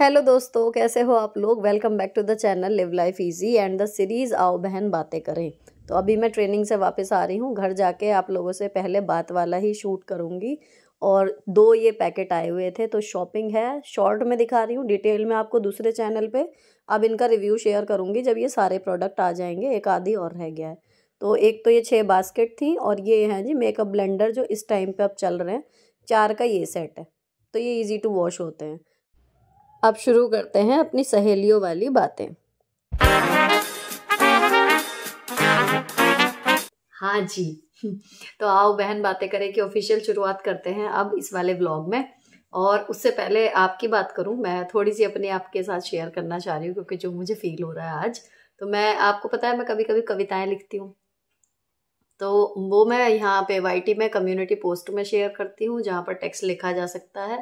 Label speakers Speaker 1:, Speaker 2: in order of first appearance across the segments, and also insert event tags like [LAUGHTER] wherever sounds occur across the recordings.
Speaker 1: Hello दोस्तों कैसे हो आप लोग welcome back to the channel live life easy and the series आओ बहन बातें करें तो अभी मैं ट्रेनिंग से वापस आ रही हूँ घर जाके आप लोगों से पहले बात वाला ही शूट करूँगी और दो ये पैकेट आए हुए थे तो शॉपिंग है शॉर्ट में दिखा रही हूँ डिटेल में आपको दूसरे चैनल पर अब इनका रिव्यू शेयर करूँगी जब ये सारे प्रोडक्ट आ जाएंगे एक आधी और रह गया है तो एक तो ये छः बास्केट थी और ये हैं जी मेकअप ब्लेंडर जो इस टाइम पर अब चल रहे हैं चार का ये सेट है तो ये ईजी टू वॉश होते हैं अब शुरू करते हैं अपनी सहेलियों वाली बातें हाँ जी तो आओ बहन बातें करें कि ऑफिशियल शुरुआत करते हैं अब इस वाले ब्लॉग में और उससे पहले आपकी बात करूं मैं थोड़ी सी अपने आपके साथ शेयर करना चाह रही हूँ क्योंकि जो मुझे फील हो रहा है आज तो मैं आपको पता है मैं कभी कभी कविताएं लिखती हूँ तो वो मैं यहाँ पे वाई में कम्युनिटी पोस्ट में शेयर करती हूँ जहाँ पर टेक्स्ट लिखा जा सकता है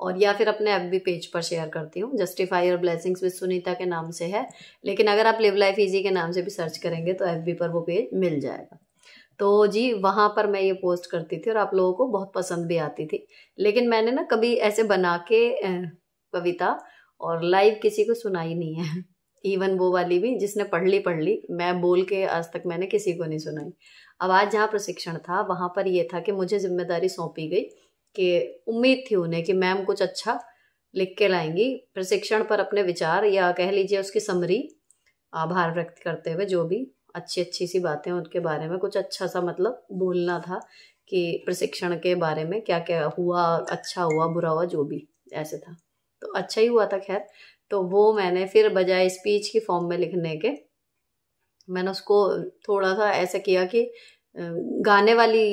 Speaker 1: और या फिर अपने एफ बी पेज पर शेयर करती हूँ जस्टिफाई और ब्लेसिंग्स विद सुनीता के नाम से है लेकिन अगर आप लिव लाइफ ईजी के नाम से भी सर्च करेंगे तो एफ पर वो पेज मिल जाएगा तो जी वहाँ पर मैं ये पोस्ट करती थी और आप लोगों को बहुत पसंद भी आती थी लेकिन मैंने ना कभी ऐसे बना के कविता और लाइव किसी को सुनाई नहीं है इवन वो वाली भी जिसने पढ़ ली पढ़ ली मैं बोल के आज तक मैंने किसी को नहीं सुनाई अब आज जहाँ प्रशिक्षण था वहाँ पर यह था कि मुझे जिम्मेदारी सौंपी गई कि उम्मीद थी उन्हें कि मैम कुछ अच्छा लिख के लाएंगी प्रशिक्षण पर अपने विचार या कह लीजिए उसकी समरी आभार व्यक्त करते हुए जो भी अच्छी अच्छी सी बातें उनके बारे में कुछ अच्छा सा मतलब बोलना था कि प्रशिक्षण के बारे में क्या क्या हुआ अच्छा हुआ बुरा हुआ जो भी ऐसे था तो अच्छा ही हुआ था खैर तो वो मैंने फिर बजाय स्पीच की फॉर्म में लिखने के मैंने उसको थोड़ा सा ऐसा किया कि गाने वाली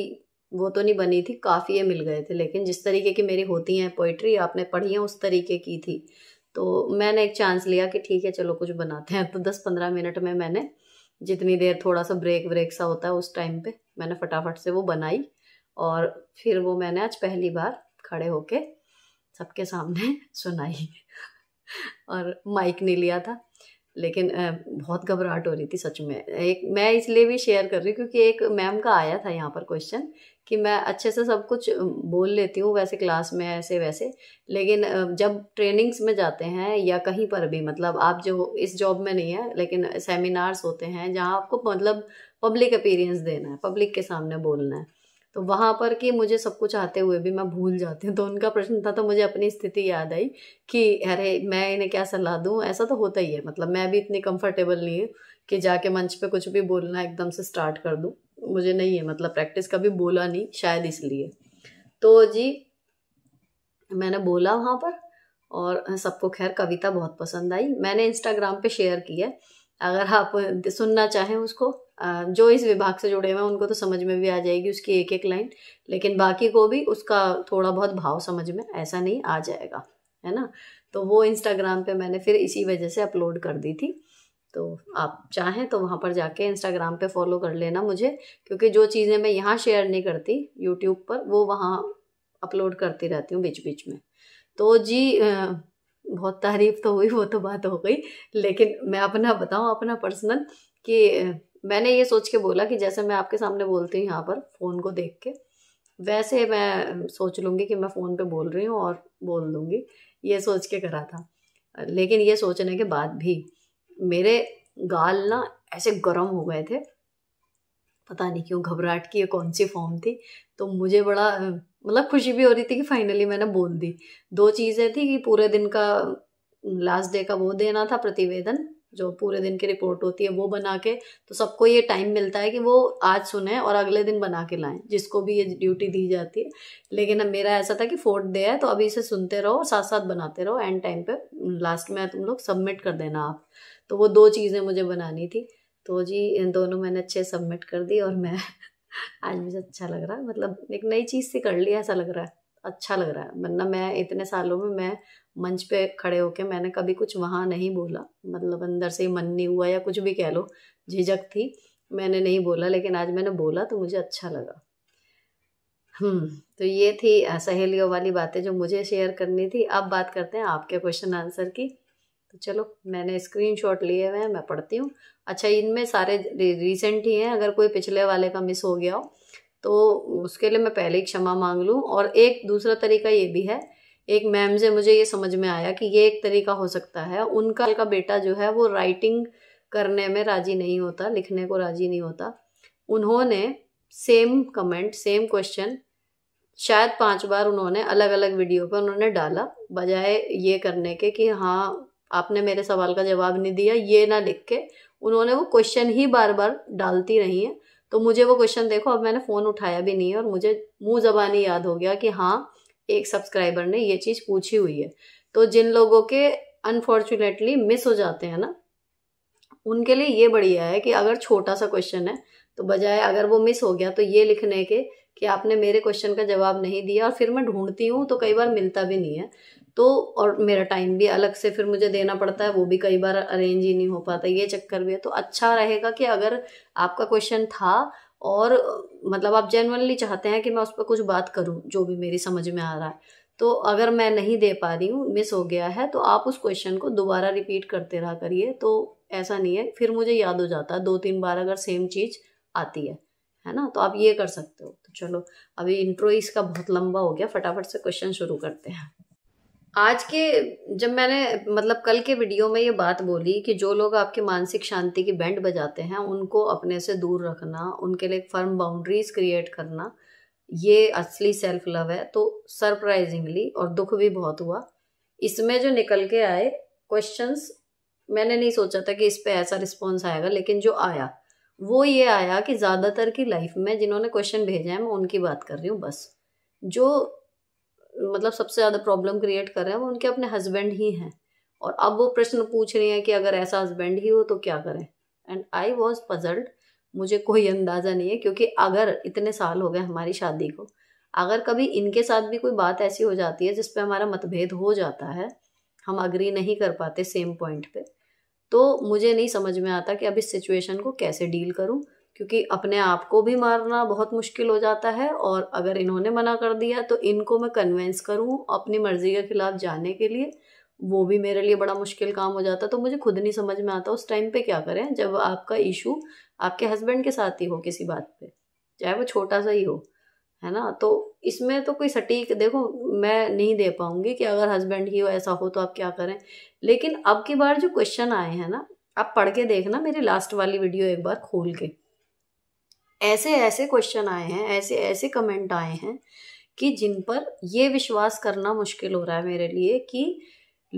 Speaker 1: वो तो नहीं बनी थी काफ़ी ये मिल गए थे लेकिन जिस तरीके की मेरी होती हैं पोइट्री आपने पढ़ी है उस तरीके की थी तो मैंने एक चांस लिया कि ठीक है चलो कुछ बनाते हैं तो दस पंद्रह मिनट में मैंने जितनी देर थोड़ा सा ब्रेक ब्रेक सा होता है उस टाइम पे मैंने फटाफट से वो बनाई और फिर वो मैंने आज पहली बार खड़े होके सबके सामने [LAUGHS] सुनाई और माइक नहीं लिया था लेकिन बहुत घबराहट हो रही थी सच में एक मैं इसलिए भी शेयर कर रही हूँ क्योंकि एक मैम का आया था यहाँ पर क्वेश्चन कि मैं अच्छे से सब कुछ बोल लेती हूँ वैसे क्लास में ऐसे वैसे लेकिन जब ट्रेनिंग्स में जाते हैं या कहीं पर भी मतलब आप जो इस जॉब में नहीं है लेकिन सेमिनार्स होते हैं जहाँ आपको मतलब पब्लिक अपीरियंस देना है पब्लिक के सामने बोलना है तो वहाँ पर कि मुझे सब कुछ आते हुए भी मैं भूल जाती हूँ तो उनका प्रश्न था तो मुझे अपनी स्थिति याद आई कि अरे मैं इन्हें क्या सलाह दूँ ऐसा तो होता ही है मतलब मैं भी इतनी कंफर्टेबल नहीं हूँ कि जाके मंच पे कुछ भी बोलना एकदम से स्टार्ट कर दूँ मुझे नहीं है मतलब प्रैक्टिस कभी बोला नहीं शायद इसलिए तो जी मैंने बोला वहाँ पर और सबको खैर कविता बहुत पसंद आई मैंने इंस्टाग्राम पे शेयर की है अगर आप सुनना चाहें उसको जो इस विभाग से जुड़े हुए हैं उनको तो समझ में भी आ जाएगी उसकी एक एक लाइन लेकिन बाकी को भी उसका थोड़ा बहुत भाव समझ में ऐसा नहीं आ जाएगा है ना तो वो इंस्टाग्राम पे मैंने फिर इसी वजह से अपलोड कर दी थी तो आप चाहें तो वहाँ पर जाके इंस्टाग्राम पे फॉलो कर लेना मुझे क्योंकि जो चीज़ें मैं यहाँ शेयर नहीं करती यूट्यूब पर वो वहाँ अपलोड करती रहती हूँ बीच बीच में तो जी बहुत तारीफ तो हुई वो तो बात हो गई लेकिन मैं अपना बताऊँ अपना पर्सनल कि मैंने ये सोच के बोला कि जैसे मैं आपके सामने बोलती हूँ यहाँ पर फ़ोन को देख के वैसे मैं सोच लूँगी कि मैं फ़ोन पे बोल रही हूँ और बोल दूँगी ये सोच के करा था लेकिन ये सोचने के बाद भी मेरे गाल ना ऐसे गर्म हो गए थे पता नहीं क्यों घबराहट की कौन सी फॉर्म थी तो मुझे बड़ा मतलब खुशी भी हो रही थी कि फाइनली मैंने बोल दी दो चीज़ें थी कि पूरे दिन का लास्ट डे का वो देना था प्रतिवेदन जो पूरे दिन की रिपोर्ट होती है वो बना के तो सबको ये टाइम मिलता है कि वो आज सुने और अगले दिन बना के लाएं जिसको भी ये ड्यूटी दी जाती है लेकिन अब मेरा ऐसा था कि फोर्थ डे है तो अभी इसे सुनते रहो साथ साथ बनाते रहो एंड टाइम पे लास्ट में तुम लोग सबमिट कर देना आप तो वो दो चीज़ें मुझे बनानी थी तो जी इन दोनों मैंने अच्छे सबमिट कर दी और मैं [LAUGHS] आज मुझे अच्छा लग रहा है मतलब एक नई चीज़ से कर लिया ऐसा लग रहा है अच्छा लग रहा है वरना मैं इतने सालों में मैं मंच पे खड़े होके मैंने कभी कुछ वहाँ नहीं बोला मतलब अंदर से ही मन नहीं हुआ या कुछ भी कह लो झिझक थी मैंने नहीं बोला लेकिन आज मैंने बोला तो मुझे अच्छा लगा हम्म तो ये थी सहेलियों वाली बातें जो मुझे शेयर करनी थी अब बात करते हैं आपके क्वेश्चन आंसर की तो चलो मैंने स्क्रीनशॉट लिए हुए हैं मैं पढ़ती हूँ अच्छा इनमें सारे रिसेंट ही हैं अगर कोई पिछले वाले का मिस हो गया हो तो उसके लिए मैं पहले ही क्षमा मांग लूँ और एक दूसरा तरीका ये भी है एक मैम से मुझे ये समझ में आया कि ये एक तरीका हो सकता है उनका का बेटा जो है वो राइटिंग करने में राजी नहीं होता लिखने को राजी नहीं होता उन्होंने सेम कमेंट सेम क्वेश्चन शायद पांच बार उन्होंने अलग अलग वीडियो पर उन्होंने डाला बजाय ये करने के कि हाँ आपने मेरे सवाल का जवाब नहीं दिया ये ना लिख के उन्होंने वो क्वेश्चन ही बार बार डालती रही हैं तो मुझे वो क्वेश्चन देखो अब मैंने फ़ोन उठाया भी नहीं है और मुझे मुँह जबानी याद हो गया कि हाँ एक सब्सक्राइबर ने ये चीज़ पूछी हुई है तो जिन लोगों के अनफॉर्चुनेटली मिस हो जाते हैं ना उनके लिए ये बढ़िया है कि अगर छोटा सा क्वेश्चन है तो बजाय अगर वो मिस हो गया तो ये लिखने के कि आपने मेरे क्वेश्चन का जवाब नहीं दिया और फिर मैं ढूंढती हूँ तो कई बार मिलता भी नहीं है तो और मेरा टाइम भी अलग से फिर मुझे देना पड़ता है वो भी कई बार अरेंज ही नहीं हो पाता ये चक्कर भी है तो अच्छा रहेगा कि अगर आपका क्वेश्चन था और मतलब आप जेनवनली चाहते हैं कि मैं उस पर कुछ बात करूं जो भी मेरी समझ में आ रहा है तो अगर मैं नहीं दे पा रही हूँ मिस हो गया है तो आप उस क्वेश्चन को दोबारा रिपीट करते रहा करिए तो ऐसा नहीं है फिर मुझे याद हो जाता है दो तीन बार अगर सेम चीज़ आती है है ना तो आप ये कर सकते हो तो चलो अभी इंट्रो इसका बहुत लंबा हो गया फटाफट से क्वेश्चन शुरू करते हैं आज के जब मैंने मतलब कल के वीडियो में ये बात बोली कि जो लोग आपके मानसिक शांति की बैंड बजाते हैं उनको अपने से दूर रखना उनके लिए फर्म बाउंड्रीज क्रिएट करना ये असली सेल्फ लव है तो सरप्राइजिंगली और दुख भी बहुत हुआ इसमें जो निकल के आए क्वेश्चंस मैंने नहीं सोचा था कि इस पर ऐसा रिस्पॉन्स आएगा लेकिन जो आया वो ये आया कि ज़्यादातर की लाइफ में जिन्होंने क्वेश्चन भेजा है मैं उनकी बात कर रही हूँ बस जो मतलब सबसे ज़्यादा प्रॉब्लम क्रिएट कर रहे हैं वो उनके अपने हस्बैंड ही हैं और अब वो प्रश्न पूछ रही हैं कि अगर ऐसा हस्बैंड ही हो तो क्या करें एंड आई वॉज पजल्ड मुझे कोई अंदाज़ा नहीं है क्योंकि अगर इतने साल हो गए हमारी शादी को अगर कभी इनके साथ भी कोई बात ऐसी हो जाती है जिस पर हमारा मतभेद हो जाता है हम अग्री नहीं कर पाते सेम पॉइंट पे तो मुझे नहीं समझ में आता कि अब इस सिचुएशन को कैसे डील करूं क्योंकि अपने आप को भी मारना बहुत मुश्किल हो जाता है और अगर इन्होंने मना कर दिया तो इनको मैं कन्वेंस करूँ अपनी मर्ज़ी के ख़िलाफ़ जाने के लिए वो भी मेरे लिए बड़ा मुश्किल काम हो जाता तो मुझे खुद नहीं समझ में आता उस टाइम पे क्या करें जब आपका इशू आपके हस्बैंड के साथ ही हो किसी बात पे चाहे वो छोटा सा ही हो है ना तो इसमें तो कोई सटीक देखो मैं नहीं दे पाऊंगी कि अगर हस्बैंड ही हो ऐसा हो तो आप क्या करें लेकिन अब की बार जो क्वेश्चन आए हैं ना आप पढ़ के देखना मेरी लास्ट वाली वीडियो एक बार खोल के ऐसे ऐसे क्वेश्चन आए हैं ऐसे ऐसे कमेंट आए हैं कि जिन पर ये विश्वास करना मुश्किल हो रहा है मेरे लिए कि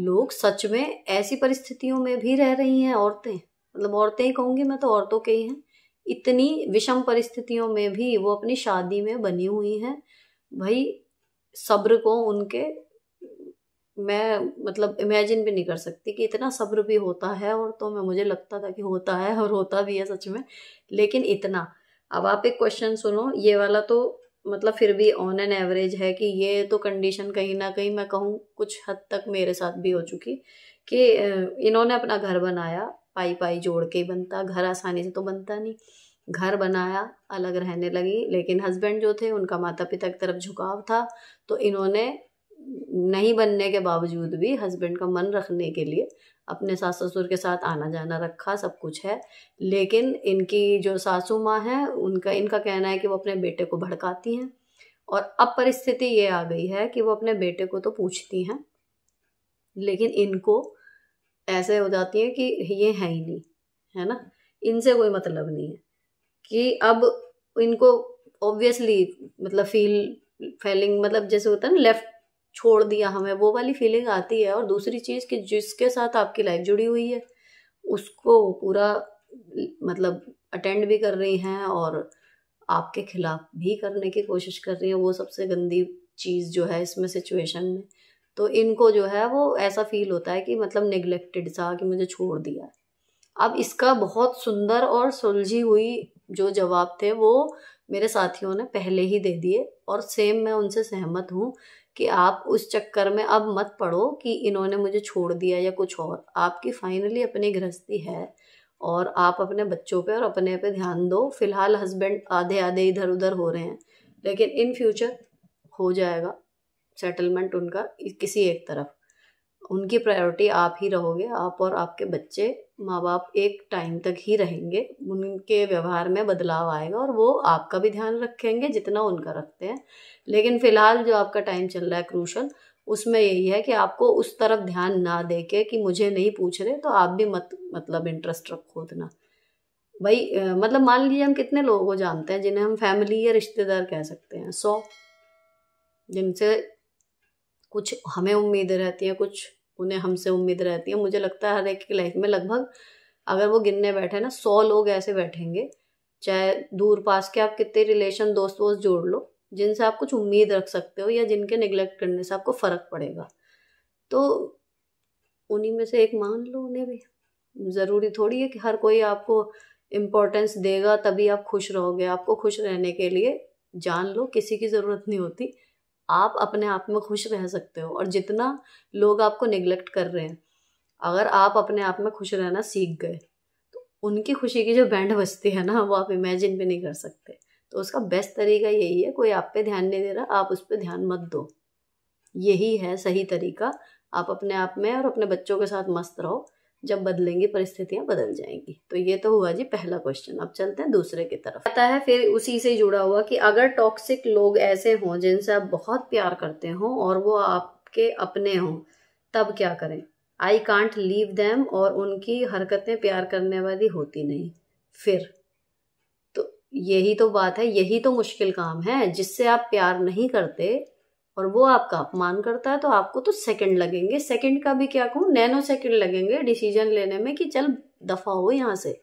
Speaker 1: लोग सच में ऐसी परिस्थितियों में भी रह रही हैं औरतें मतलब औरतें ही कहूँगी मैं तो औरतों के ही हैं इतनी विषम परिस्थितियों में भी वो अपनी शादी में बनी हुई हैं भाई सब्र को उनके मैं मतलब इमेजिन भी नहीं कर सकती कि इतना सब्र भी होता है और तो मैं मुझे लगता था कि होता है और होता भी है सच में लेकिन इतना अब आप एक क्वेश्चन सुनो ये वाला तो मतलब फिर भी ऑन एन एवरेज है कि ये तो कंडीशन कहीं ना कहीं मैं कहूँ कुछ हद तक मेरे साथ भी हो चुकी कि इन्होंने अपना घर बनाया पाई पाई जोड़ के ही बनता घर आसानी से तो बनता नहीं घर बनाया अलग रहने लगी लेकिन हस्बैंड जो थे उनका माता पिता की तरफ झुकाव था तो इन्होंने नहीं बनने के बावजूद भी हस्बैंड का मन रखने के लिए अपने सास ससुर के साथ आना जाना रखा सब कुछ है लेकिन इनकी जो सासू माँ है उनका इनका कहना है कि वो अपने बेटे को भड़काती हैं और अब परिस्थिति ये आ गई है कि वो अपने बेटे को तो पूछती हैं लेकिन इनको ऐसे हो जाती हैं कि ये है ही नहीं है ना इनसे कोई मतलब नहीं है कि अब इनको ऑब्वियसली मतलब फील फीलिंग मतलब जैसे होता है ना लेफ्ट छोड़ दिया हमें वो वाली फीलिंग आती है और दूसरी चीज़ कि जिसके साथ आपकी लाइफ जुड़ी हुई है उसको पूरा मतलब अटेंड भी कर रही हैं और आपके खिलाफ भी करने की कोशिश कर रही हैं वो सबसे गंदी चीज़ जो है इसमें सिचुएशन में तो इनको जो है वो ऐसा फील होता है कि मतलब निगलेक्टेड सा कि मुझे छोड़ दिया है अब इसका बहुत सुंदर और सुलझी हुई जो जवाब थे वो मेरे साथियों ने पहले ही दे दिए और सेम मैं उनसे सहमत हूँ कि आप उस चक्कर में अब मत पड़ो कि इन्होंने मुझे छोड़ दिया या कुछ और आपकी फाइनली अपनी गृहस्थी है और आप अपने बच्चों पे और अपने पे ध्यान दो फिलहाल हस्बैंड आधे आधे इधर उधर हो रहे हैं लेकिन इन फ्यूचर हो जाएगा सेटलमेंट उनका किसी एक तरफ उनकी प्रायोरिटी आप ही रहोगे आप और आपके बच्चे माँ बाप एक टाइम तक ही रहेंगे उनके व्यवहार में बदलाव आएगा और वो आपका भी ध्यान रखेंगे जितना उनका रखते हैं लेकिन फ़िलहाल जो आपका टाइम चल रहा है क्रूशल उसमें यही है कि आपको उस तरफ ध्यान ना दे के कि मुझे नहीं पूछ रहे तो आप भी मत मतलब इंटरेस्ट रखो उतना भाई मतलब मान लीजिए हम कितने लोगों को जानते हैं जिन्हें हम फैमिली या रिश्तेदार कह सकते हैं सौ जिनसे कुछ हमें उम्मीद रहती है कुछ उन्हें हमसे उम्मीद रहती है मुझे लगता है हर एक की लाइफ में लगभग अगर वो गिनने बैठे ना सौ लोग ऐसे बैठेंगे चाहे दूर पास के आप कितने रिलेशन दोस्त वोस्त जोड़ लो जिनसे आप कुछ उम्मीद रख सकते हो या जिनके निगलेक्ट करने से आपको फ़र्क पड़ेगा तो उन्हीं में से एक मान लो उन्हें भी ज़रूरी थोड़ी है कि हर कोई आपको इम्पोर्टेंस देगा तभी आप खुश रहोगे आपको खुश रहने के लिए जान लो किसी की ज़रूरत नहीं होती आप अपने आप में खुश रह सकते हो और जितना लोग आपको निगलेक्ट कर रहे हैं अगर आप अपने आप में खुश रहना सीख गए तो उनकी खुशी की जो बैंड बजती है ना वो आप इमेजिन भी नहीं कर सकते तो उसका बेस्ट तरीका यही है कोई आप पे ध्यान नहीं दे रहा आप उस पर ध्यान मत दो यही है सही तरीका आप अपने आप में और अपने बच्चों के साथ मस्त रहो जब बदलेंगी परिस्थितियां बदल जाएंगी तो ये तो हुआ जी पहला क्वेश्चन अब चलते हैं दूसरे की तरफ पता है फिर उसी से जुड़ा हुआ कि अगर टॉक्सिक लोग ऐसे हों जिनसे आप बहुत प्यार करते हों और वो आपके अपने हों तब क्या करें आई कांट लीव दैम और उनकी हरकतें प्यार करने वाली होती नहीं फिर तो यही तो बात है यही तो मुश्किल काम है जिससे आप प्यार नहीं करते और वो आपका अपमान करता है तो आपको तो सेकंड लगेंगे सेकंड का भी क्या कहूँ नैनो सेकंड लगेंगे डिसीजन लेने में कि चल दफा हो यहाँ से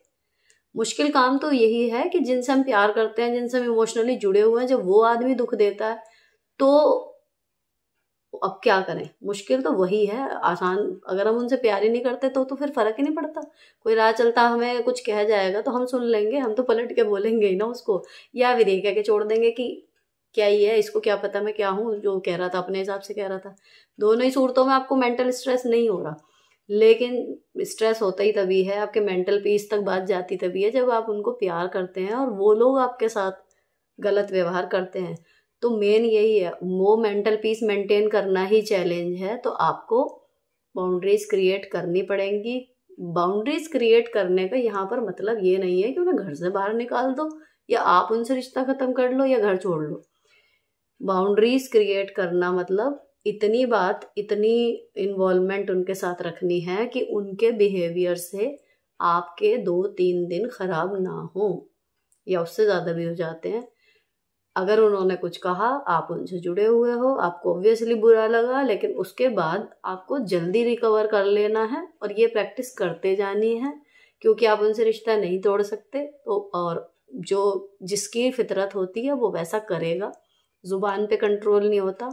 Speaker 1: मुश्किल काम तो यही है कि जिनसे हम प्यार करते हैं जिनसे हम इमोशनली जुड़े हुए हैं जब वो आदमी दुख देता है तो अब क्या करें मुश्किल तो वही है आसान अगर हम उनसे प्यार ही नहीं करते तो तो फिर फर्क ही नहीं पड़ता कोई राह चलता हमें कुछ कह जाएगा तो हम सुन लेंगे हम तो पलट के बोलेंगे ही ना उसको या विधेयक कह के छोड़ देंगे कि क्या ही है इसको क्या पता मैं क्या हूँ जो कह रहा था अपने हिसाब से कह रहा था दोनों ही सूरतों में आपको मेंटल स्ट्रेस नहीं हो रहा लेकिन स्ट्रेस होता ही तभी है आपके मेंटल पीस तक बात जाती तभी है जब आप उनको प्यार करते हैं और वो लोग आपके साथ गलत व्यवहार करते हैं तो मेन यही है वो मेंटल पीस मेंटेन करना ही चैलेंज है तो आपको बाउंड्रीज क्रिएट करनी पड़ेंगी बाउंड्रीज क्रिएट करने का यहाँ पर मतलब ये नहीं है कि उन्हें घर से बाहर निकाल दो या आप उनसे रिश्ता ख़त्म कर लो या घर छोड़ लो बाउंड्रीज क्रिएट करना मतलब इतनी बात इतनी इन्वॉल्वमेंट उनके साथ रखनी है कि उनके बिहेवियर से आपके दो तीन दिन खराब ना हो या उससे ज़्यादा भी हो जाते हैं अगर उन्होंने कुछ कहा आप उनसे जुड़े हुए हो आपको ऑब्वियसली बुरा लगा लेकिन उसके बाद आपको जल्दी रिकवर कर लेना है और ये प्रैक्टिस करते जानी है क्योंकि आप उनसे रिश्ता नहीं तोड़ सकते तो और जो जिसकी फितरत होती है वो वैसा करेगा ज़ुबान पे कंट्रोल नहीं होता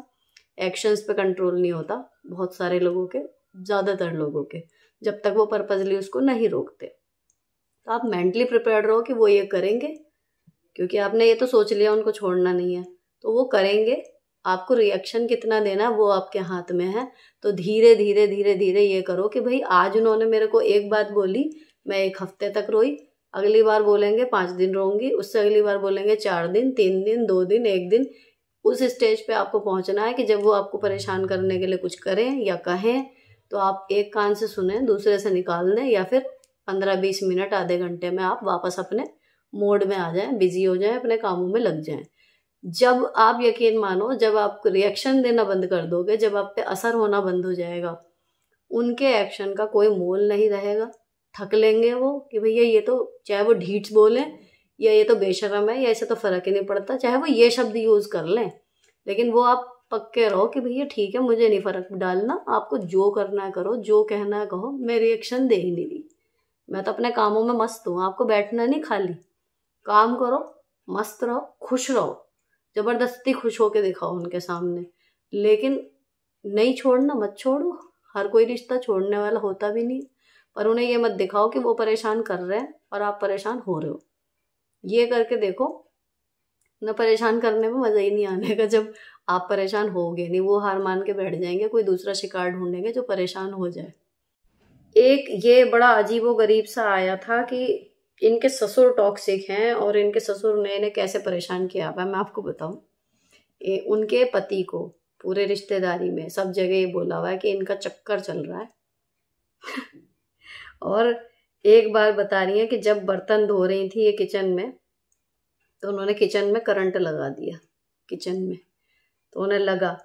Speaker 1: एक्शंस पे कंट्रोल नहीं होता बहुत सारे लोगों के ज़्यादातर लोगों के जब तक वो पर्पजली उसको नहीं रोकते तो आप मेंटली प्रिपेयर रहो कि वो ये करेंगे क्योंकि आपने ये तो सोच लिया उनको छोड़ना नहीं है तो वो करेंगे आपको रिएक्शन कितना देना है वो आपके हाथ में है तो धीरे धीरे धीरे धीरे ये करो कि भाई आज उन्होंने मेरे को एक बात बोली मैं एक हफ्ते तक रोई अगली बार बोलेंगे पाँच दिन रोऊंगी उससे अगली बार बोलेंगे चार दिन तीन दिन दो दिन एक दिन उस स्टेज पे आपको पहुंचना है कि जब वो आपको परेशान करने के लिए कुछ करें या कहें तो आप एक कान से सुने दूसरे से निकाल दें या फिर पंद्रह बीस मिनट आधे घंटे में आप वापस अपने मोड में आ जाएं बिजी हो जाएं अपने कामों में लग जाएं जब आप यकीन मानो जब आप रिएक्शन देना बंद कर दोगे जब आप पे असर होना बंद हो जाएगा उनके एक्शन का कोई मोल नहीं रहेगा थक लेंगे वो कि भैया ये तो चाहे वो ढीठ बोलें या ये तो बेशरम है या ऐसे तो फ़र्क ही नहीं पड़ता चाहे वो ये शब्द यूज़ कर लें लेकिन वो आप पक्के रहो कि भैया ठीक है मुझे नहीं फ़र्क डालना आपको जो करना है करो जो कहना है कहो मैं रिएक्शन दे ही नहीं दी मैं तो अपने कामों में मस्त हूँ आपको बैठना नहीं खाली काम करो मस्त रहो खुश रहो ज़बरदस्ती खुश होके दिखाओ उनके सामने लेकिन नहीं छोड़ना मत छोड़ो हर कोई रिश्ता छोड़ने वाला होता भी नहीं पर उन्हें ये मत दिखाओ कि वो परेशान कर रहे हैं और आप परेशान हो रहे हो ये करके देखो ना परेशान करने में मज़ा ही नहीं आने का जब आप परेशान हो गए नहीं वो हार मान के बैठ जाएंगे कोई दूसरा शिकार ढूंढेंगे जो परेशान हो जाए एक ये बड़ा अजीब गरीब सा आया था कि इनके ससुर टॉक्सिक हैं और इनके ससुर ने इन्हें कैसे परेशान किया मैं आपको बताऊं उनके पति को पूरे रिश्तेदारी में सब जगह ये बोला हुआ है कि इनका चक्कर चल रहा है [LAUGHS] और एक बार बता रही हैं कि जब बर्तन धो रही थी ये किचन में तो उन्होंने किचन में करंट लगा दिया किचन में तो उन्हें लगा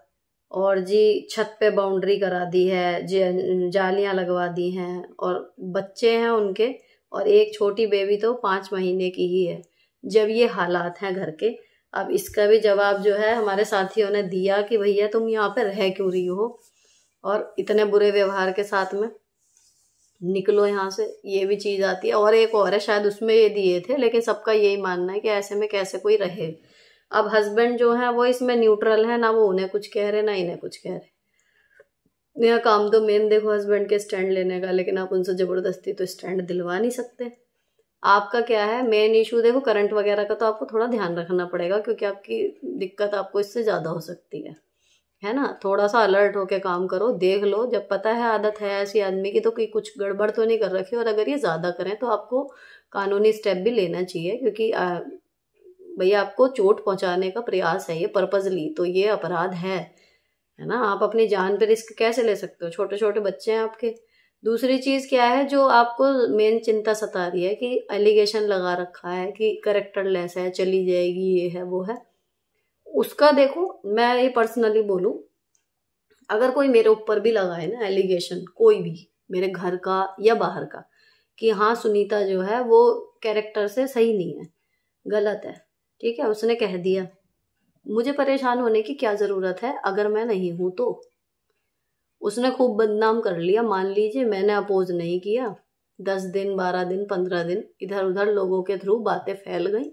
Speaker 1: और जी छत पे बाउंड्री करा दी है जालियाँ लगवा दी हैं और बच्चे हैं उनके और एक छोटी बेबी तो पाँच महीने की ही है जब ये हालात हैं घर के अब इसका भी जवाब जो है हमारे साथियों ने दिया कि भैया तुम यहाँ पे रह क्यों रही हो और इतने बुरे व्यवहार के साथ में निकलो यहाँ से ये भी चीज़ आती है और एक और है शायद उसमें ये दिए थे लेकिन सबका यही मानना है कि ऐसे में कैसे कोई रहे अब हस्बैंड जो है वो इसमें न्यूट्रल है ना वो उन्हें कुछ कह रहे ना इन्हें कुछ कह रहे नया काम तो मेन देखो हस्बैंड के स्टैंड लेने का लेकिन आप उनसे ज़बरदस्ती तो स्टैंड दिलवा नहीं सकते आपका क्या है मेन इशू देखो करंट वगैरह का तो आपको थोड़ा ध्यान रखना पड़ेगा क्योंकि आपकी दिक्कत आपको इससे ज़्यादा हो सकती है है ना थोड़ा सा अलर्ट होके काम करो देख लो जब पता है आदत है ऐसी आदमी की तो कोई कुछ गड़बड़ तो नहीं कर रखी और अगर ये ज़्यादा करें तो आपको कानूनी स्टेप भी लेना चाहिए क्योंकि भैया आपको चोट पहुंचाने का प्रयास है ये पर्पजली तो ये अपराध है है ना आप अपनी जान पर रिस्क कैसे ले सकते हो छोटे छोटे बच्चे हैं आपके दूसरी चीज़ क्या है जो आपको मेन चिंता सता रही है कि एलिगेशन लगा रखा है कि करेक्टर लेस है चली जाएगी ये है वो है उसका देखो मैं ये पर्सनली बोलूँ अगर कोई मेरे ऊपर भी लगा है ना एलिगेशन कोई भी मेरे घर का या बाहर का कि हाँ सुनीता जो है वो कैरेक्टर से सही नहीं है गलत है ठीक है उसने कह दिया मुझे परेशान होने की क्या ज़रूरत है अगर मैं नहीं हूं तो उसने खूब बदनाम कर लिया मान लीजिए मैंने अपोज नहीं किया दस दिन बारह दिन पंद्रह दिन इधर उधर लोगों के थ्रू बातें फैल गई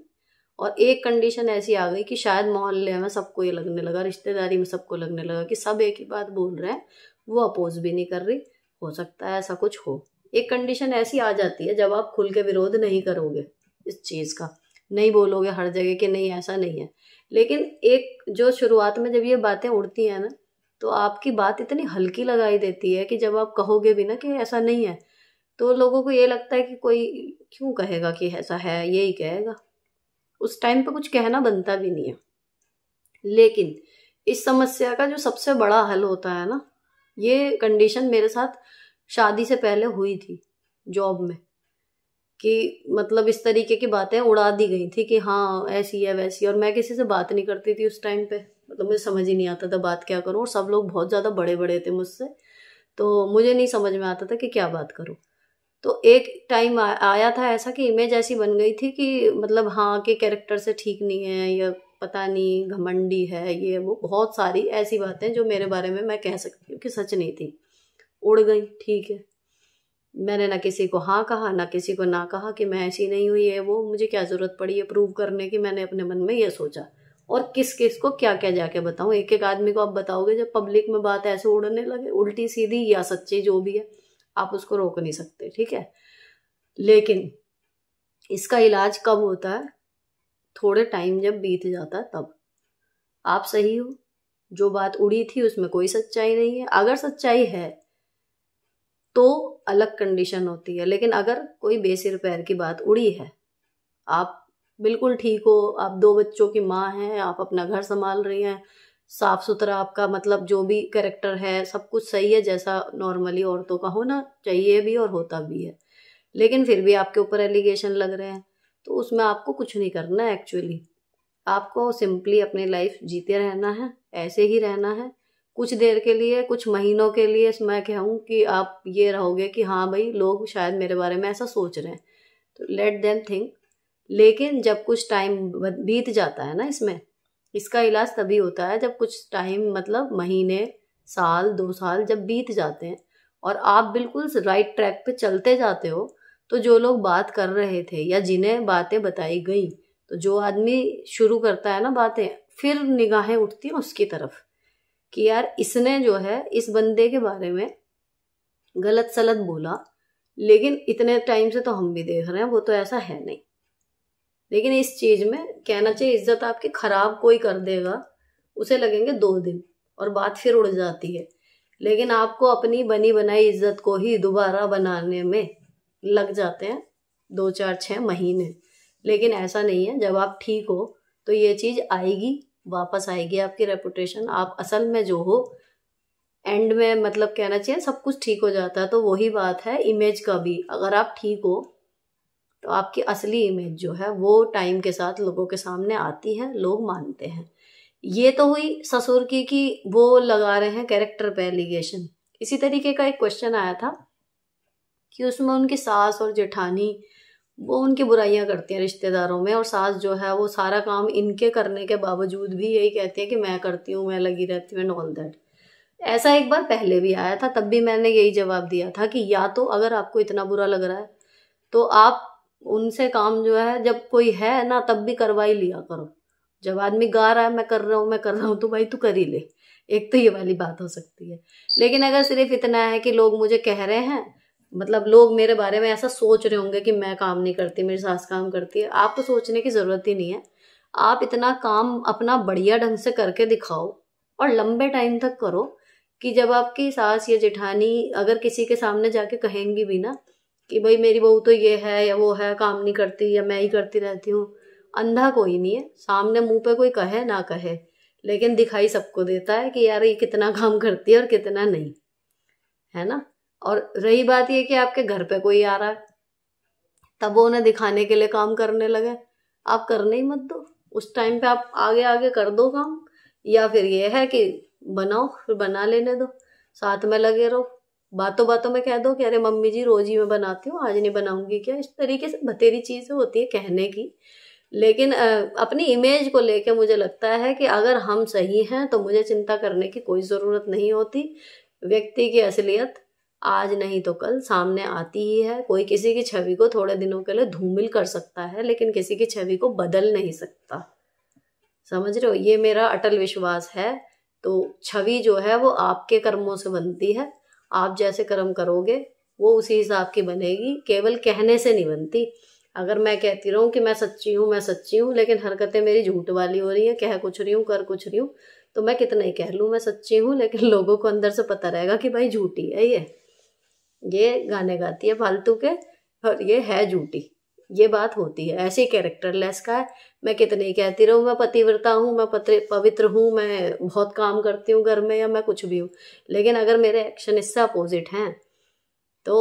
Speaker 1: और एक कंडीशन ऐसी आ गई कि शायद मोहल्ले में सबको ये लगने लगा रिश्तेदारी में सबको लगने लगा कि सब एक ही बात बोल रहे हैं वो अपोज भी नहीं कर रही हो सकता है ऐसा कुछ हो एक कंडीशन ऐसी आ जाती है जब आप खुल के विरोध नहीं करोगे इस चीज़ का नहीं बोलोगे हर जगह कि नहीं ऐसा नहीं है लेकिन एक जो शुरुआत में जब ये बातें उड़ती हैं ना तो आपकी बात इतनी हल्की लगाई देती है कि जब आप कहोगे भी ना कि ऐसा नहीं है तो लोगों को ये लगता है कि कोई क्यों कहेगा कि ऐसा है यही कहेगा उस टाइम पे कुछ कहना बनता भी नहीं है लेकिन इस समस्या का जो सबसे बड़ा हल होता है ना ये कंडीशन मेरे साथ शादी से पहले हुई थी जॉब में कि मतलब इस तरीके की बातें उड़ा दी गई थी कि हाँ ऐसी है वैसी और मैं किसी से बात नहीं करती थी उस टाइम पे मतलब मुझे समझ ही नहीं आता था बात क्या करूँ और सब लोग बहुत ज़्यादा बड़े बड़े थे मुझसे तो मुझे नहीं समझ में आता था कि क्या बात करूँ तो एक टाइम आया था ऐसा कि इमेज ऐसी बन गई थी कि मतलब हाँ के कैरेक्टर से ठीक नहीं है या पता नहीं घमंडी है ये वो बहुत सारी ऐसी बातें जो मेरे बारे में मैं कह सकती हूँ कि सच नहीं थी उड़ गई ठीक है मैंने ना किसी को हाँ कहा ना किसी को ना कहा कि मैं ऐसी नहीं हुई है वो मुझे क्या ज़रूरत पड़ी है प्रूव करने की मैंने अपने मन में ये सोचा और किस किस को क्या क्या जाके बताऊँ एक एक आदमी को आप बताओगे जब पब्लिक में बात ऐसे उड़ने लगे उल्टी सीधी या सच्ची जो भी है आप उसको रोक नहीं सकते ठीक है लेकिन इसका इलाज कब होता है थोड़े टाइम जब बीत जाता है तब आप सही हो जो बात उड़ी थी उसमें कोई सच्चाई नहीं है अगर सच्चाई है तो अलग कंडीशन होती है लेकिन अगर कोई बेसिर पैर की बात उड़ी है आप बिल्कुल ठीक हो आप दो बच्चों की माँ हैं आप अपना घर संभाल रही हैं साफ सुथरा आपका मतलब जो भी करेक्टर है सब कुछ सही है जैसा नॉर्मली औरतों का होना चाहिए भी और होता भी है लेकिन फिर भी आपके ऊपर एलिगेशन लग रहे हैं तो उसमें आपको कुछ नहीं करना है एक्चुअली आपको सिंपली अपनी लाइफ जीते रहना है ऐसे ही रहना है कुछ देर के लिए कुछ महीनों के लिए मैं कहूँ कि आप ये रहोगे कि हाँ भाई लोग शायद मेरे बारे में ऐसा सोच रहे हैं तो लेट देम थिंक लेकिन जब कुछ टाइम बीत जाता है ना इसमें इसका इलाज तभी होता है जब कुछ टाइम मतलब महीने साल दो साल जब बीत जाते हैं और आप बिल्कुल राइट ट्रैक पे चलते जाते हो तो जो लोग बात कर रहे थे या जिन्हें बातें बताई गई तो जो आदमी शुरू करता है ना बातें फिर निगाहें उठती हैं उसकी तरफ कि यार इसने जो है इस बंदे के बारे में गलत सलत बोला लेकिन इतने टाइम से तो हम भी देख रहे हैं वो तो ऐसा है नहीं लेकिन इस चीज़ में कहना चाहिए इज्जत आपकी ख़राब कोई कर देगा उसे लगेंगे दो दिन और बात फिर उड़ जाती है लेकिन आपको अपनी बनी बनाई इज्जत को ही दोबारा बनाने में लग जाते हैं दो चार छः महीने लेकिन ऐसा नहीं है जब आप ठीक हो तो ये चीज़ आएगी वापस आएगी आपकी रेपुटेशन आप असल में जो हो एंड में मतलब कहना चाहिए सब कुछ ठीक हो जाता है तो वही बात है इमेज का भी अगर आप ठीक हो तो आपकी असली इमेज जो है वो टाइम के साथ लोगों के सामने आती है लोग मानते हैं ये तो हुई ससुर की कि वो लगा रहे हैं कैरेक्टर पे एलिगेशन इसी तरीके का एक क्वेश्चन आया था कि उसमें उनकी सास और जेठानी वो उनकी बुराइयां करती हैं रिश्तेदारों में और सास जो है वो सारा काम इनके करने के बावजूद भी यही कहती है कि मैं करती हूँ मैं लगी रहती हूँ एंड ऑल दैट ऐसा एक बार पहले भी आया था तब भी मैंने यही जवाब दिया था कि या तो अगर आपको इतना बुरा लग रहा है तो आप उनसे काम जो है जब कोई है ना तब भी करवा ही लिया करो जब आदमी गा रहा है मैं कर रहा हूँ मैं कर रहा हूँ तो भाई तू कर ही ले एक तो ये वाली बात हो सकती है लेकिन अगर सिर्फ इतना है कि लोग मुझे कह रहे हैं मतलब लोग मेरे बारे में ऐसा सोच रहे होंगे कि मैं काम नहीं करती मेरी सास काम करती है आप तो सोचने की ज़रूरत ही नहीं है आप इतना काम अपना बढ़िया ढंग से करके दिखाओ और लंबे टाइम तक करो कि जब आपकी सास या जेठानी अगर किसी के सामने जाके कहेंगी भी ना कि भाई मेरी बहू तो ये है या वो है काम नहीं करती या मैं ही करती रहती हूँ अंधा कोई नहीं है सामने मुंह पे कोई कहे ना कहे लेकिन दिखाई सबको देता है कि यार ये कितना काम करती है और कितना नहीं है ना और रही बात ये कि आपके घर पे कोई आ रहा है तब वो उन्हें दिखाने के लिए काम करने लगे आप करने ही मत दो उस टाइम पे आप आगे आगे कर दो काम या फिर ये है कि बनाओ फिर बना लेने दो साथ में लगे रहो बातों बातों में कह दो कि अरे मम्मी जी रोज ही मैं बनाती हूँ आज नहीं बनाऊंगी क्या इस तरीके से बतेरी चीज़ें होती है कहने की लेकिन अपनी इमेज को लेके मुझे लगता है कि अगर हम सही हैं तो मुझे चिंता करने की कोई ज़रूरत नहीं होती व्यक्ति की असलियत आज नहीं तो कल सामने आती ही है कोई किसी की छवि को थोड़े दिनों के लिए धूमिल कर सकता है लेकिन किसी की छवि को बदल नहीं सकता समझ रहे हो ये मेरा अटल विश्वास है तो छवि जो है वो आपके कर्मों से बनती है आप जैसे कर्म करोगे वो उसी हिसाब की बनेगी केवल कहने से नहीं बनती अगर मैं कहती रहूँ कि मैं सच्ची हूँ मैं सच्ची हूँ लेकिन हरकतें मेरी झूठ वाली हो रही हैं कह कुछ रही हूँ कर कुछ रही हूँ तो मैं कितना ही कह लूँ मैं सच्ची हूँ लेकिन लोगों को अंदर से पता रहेगा कि भाई झूठी है ये ये गाने गाती है फालतू के और ये है झूठी ये बात होती है ऐसे कैरेक्टरलेस का है मैं कितने कहती रहूँ मैं पतिव्रता हूँ मैं पत्र पवित्र हूँ मैं बहुत काम करती हूँ घर में या मैं कुछ भी हूँ लेकिन अगर मेरे एक्शन इससे अपोजिट हैं तो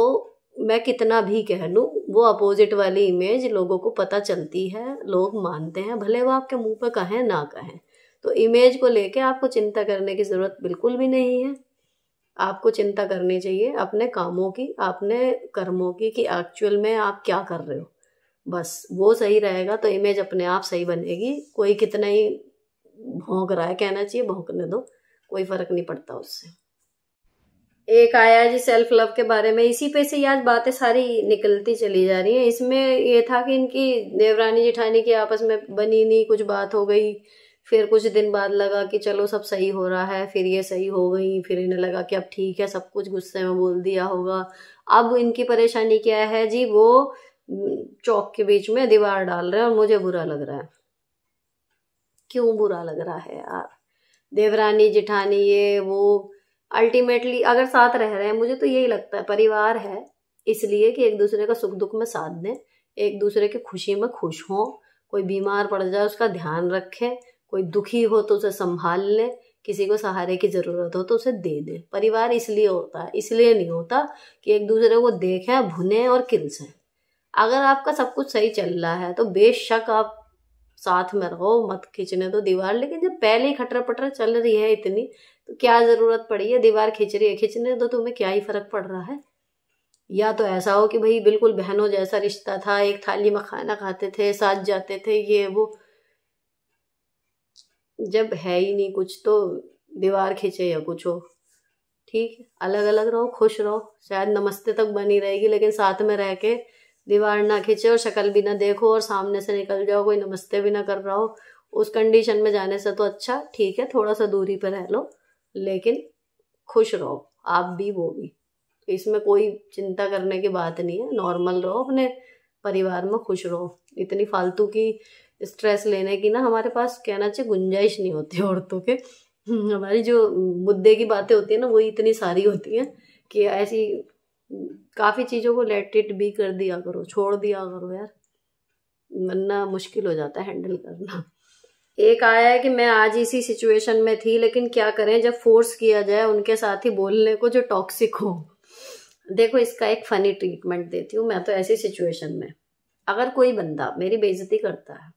Speaker 1: मैं कितना भी कह लूँ वो अपोजिट वाली इमेज लोगों को पता चलती है लोग मानते हैं भले वो आपके मुंह पर कहें ना कहें तो इमेज को लेके आपको चिंता करने की ज़रूरत बिल्कुल भी नहीं है आपको चिंता करनी चाहिए अपने कामों की अपने कर्मों की कि एक्चुअल में आप क्या कर रहे हो बस वो सही रहेगा तो इमेज अपने आप सही बनेगी कोई कितना ही भोंक रहा है कहना चाहिए भोंकने दो कोई फर्क नहीं पड़ता उससे एक आया जी सेल्फ लव के बारे में इसी पे से आज बातें सारी निकलती चली जा रही हैं इसमें ये था कि इनकी देवरानी जिठानी की आपस में बनी नहीं कुछ बात हो गई फिर कुछ दिन बाद लगा कि चलो सब सही हो रहा है फिर ये सही हो गई फिर इन्हें लगा कि अब ठीक है सब कुछ गुस्से में बोल दिया होगा अब इनकी परेशानी क्या है जी वो चौक के बीच में दीवार डाल रहे हैं और मुझे बुरा लग रहा है क्यों बुरा लग रहा है यार देवरानी जिठानी ये वो अल्टीमेटली अगर साथ रह रहे हैं मुझे तो यही लगता है परिवार है इसलिए कि एक दूसरे का सुख दुख में साथ दें एक दूसरे की खुशी में खुश हों कोई बीमार पड़ जाए उसका ध्यान रखें कोई दुखी हो तो उसे संभाल लें किसी को सहारे की ज़रूरत हो तो उसे दे दें परिवार इसलिए होता है इसलिए नहीं होता कि एक दूसरे को देखें भुने और किलसें अगर आपका सब कुछ सही चल रहा है तो बेशक आप साथ में रहो मत खींचने दो दीवार लेकिन जब पहले ही खटरा पटरा चल रही है इतनी तो क्या ज़रूरत पड़ी है दीवार खींच रही है खींचने दो तुम्हें क्या ही फ़र्क पड़ रहा है या तो ऐसा हो कि भाई बिल्कुल बहनों जैसा रिश्ता था एक थाली में खाना खाते थे साथ जाते थे ये वो जब है ही नहीं कुछ तो दीवार खींचे या कुछ हो ठीक है अलग अलग रहो खुश रहो शायद नमस्ते तक बनी रहेगी लेकिन साथ में रह के दीवार ना खींचे और शक्ल भी ना देखो और सामने से निकल जाओ कोई नमस्ते भी ना कर रहा हो उस कंडीशन में जाने से तो अच्छा ठीक है थोड़ा सा दूरी पर रह लो लेकिन खुश रहो आप भी वो भी इसमें कोई चिंता करने की बात नहीं है नॉर्मल रहो अपने परिवार में खुश रहो इतनी फालतू की स्ट्रेस लेने की ना हमारे पास कहना चाहिए गुंजाइश नहीं होती औरतों के हम्म, हमारी जो मुद्दे की बातें होती है ना वही इतनी सारी होती हैं कि ऐसी काफ़ी चीज़ों को लेट इट भी कर दिया करो छोड़ दिया करो यार वरना मुश्किल हो जाता है हैंडल करना एक आया है कि मैं आज इसी सिचुएशन में थी लेकिन क्या करें जब फोर्स किया जाए उनके साथ ही बोलने को जो टॉक्सिक हो देखो इसका एक फ़नी ट्रीटमेंट देती हूँ मैं तो ऐसी सिचुएशन में अगर कोई बंदा मेरी बेइज्जती करता है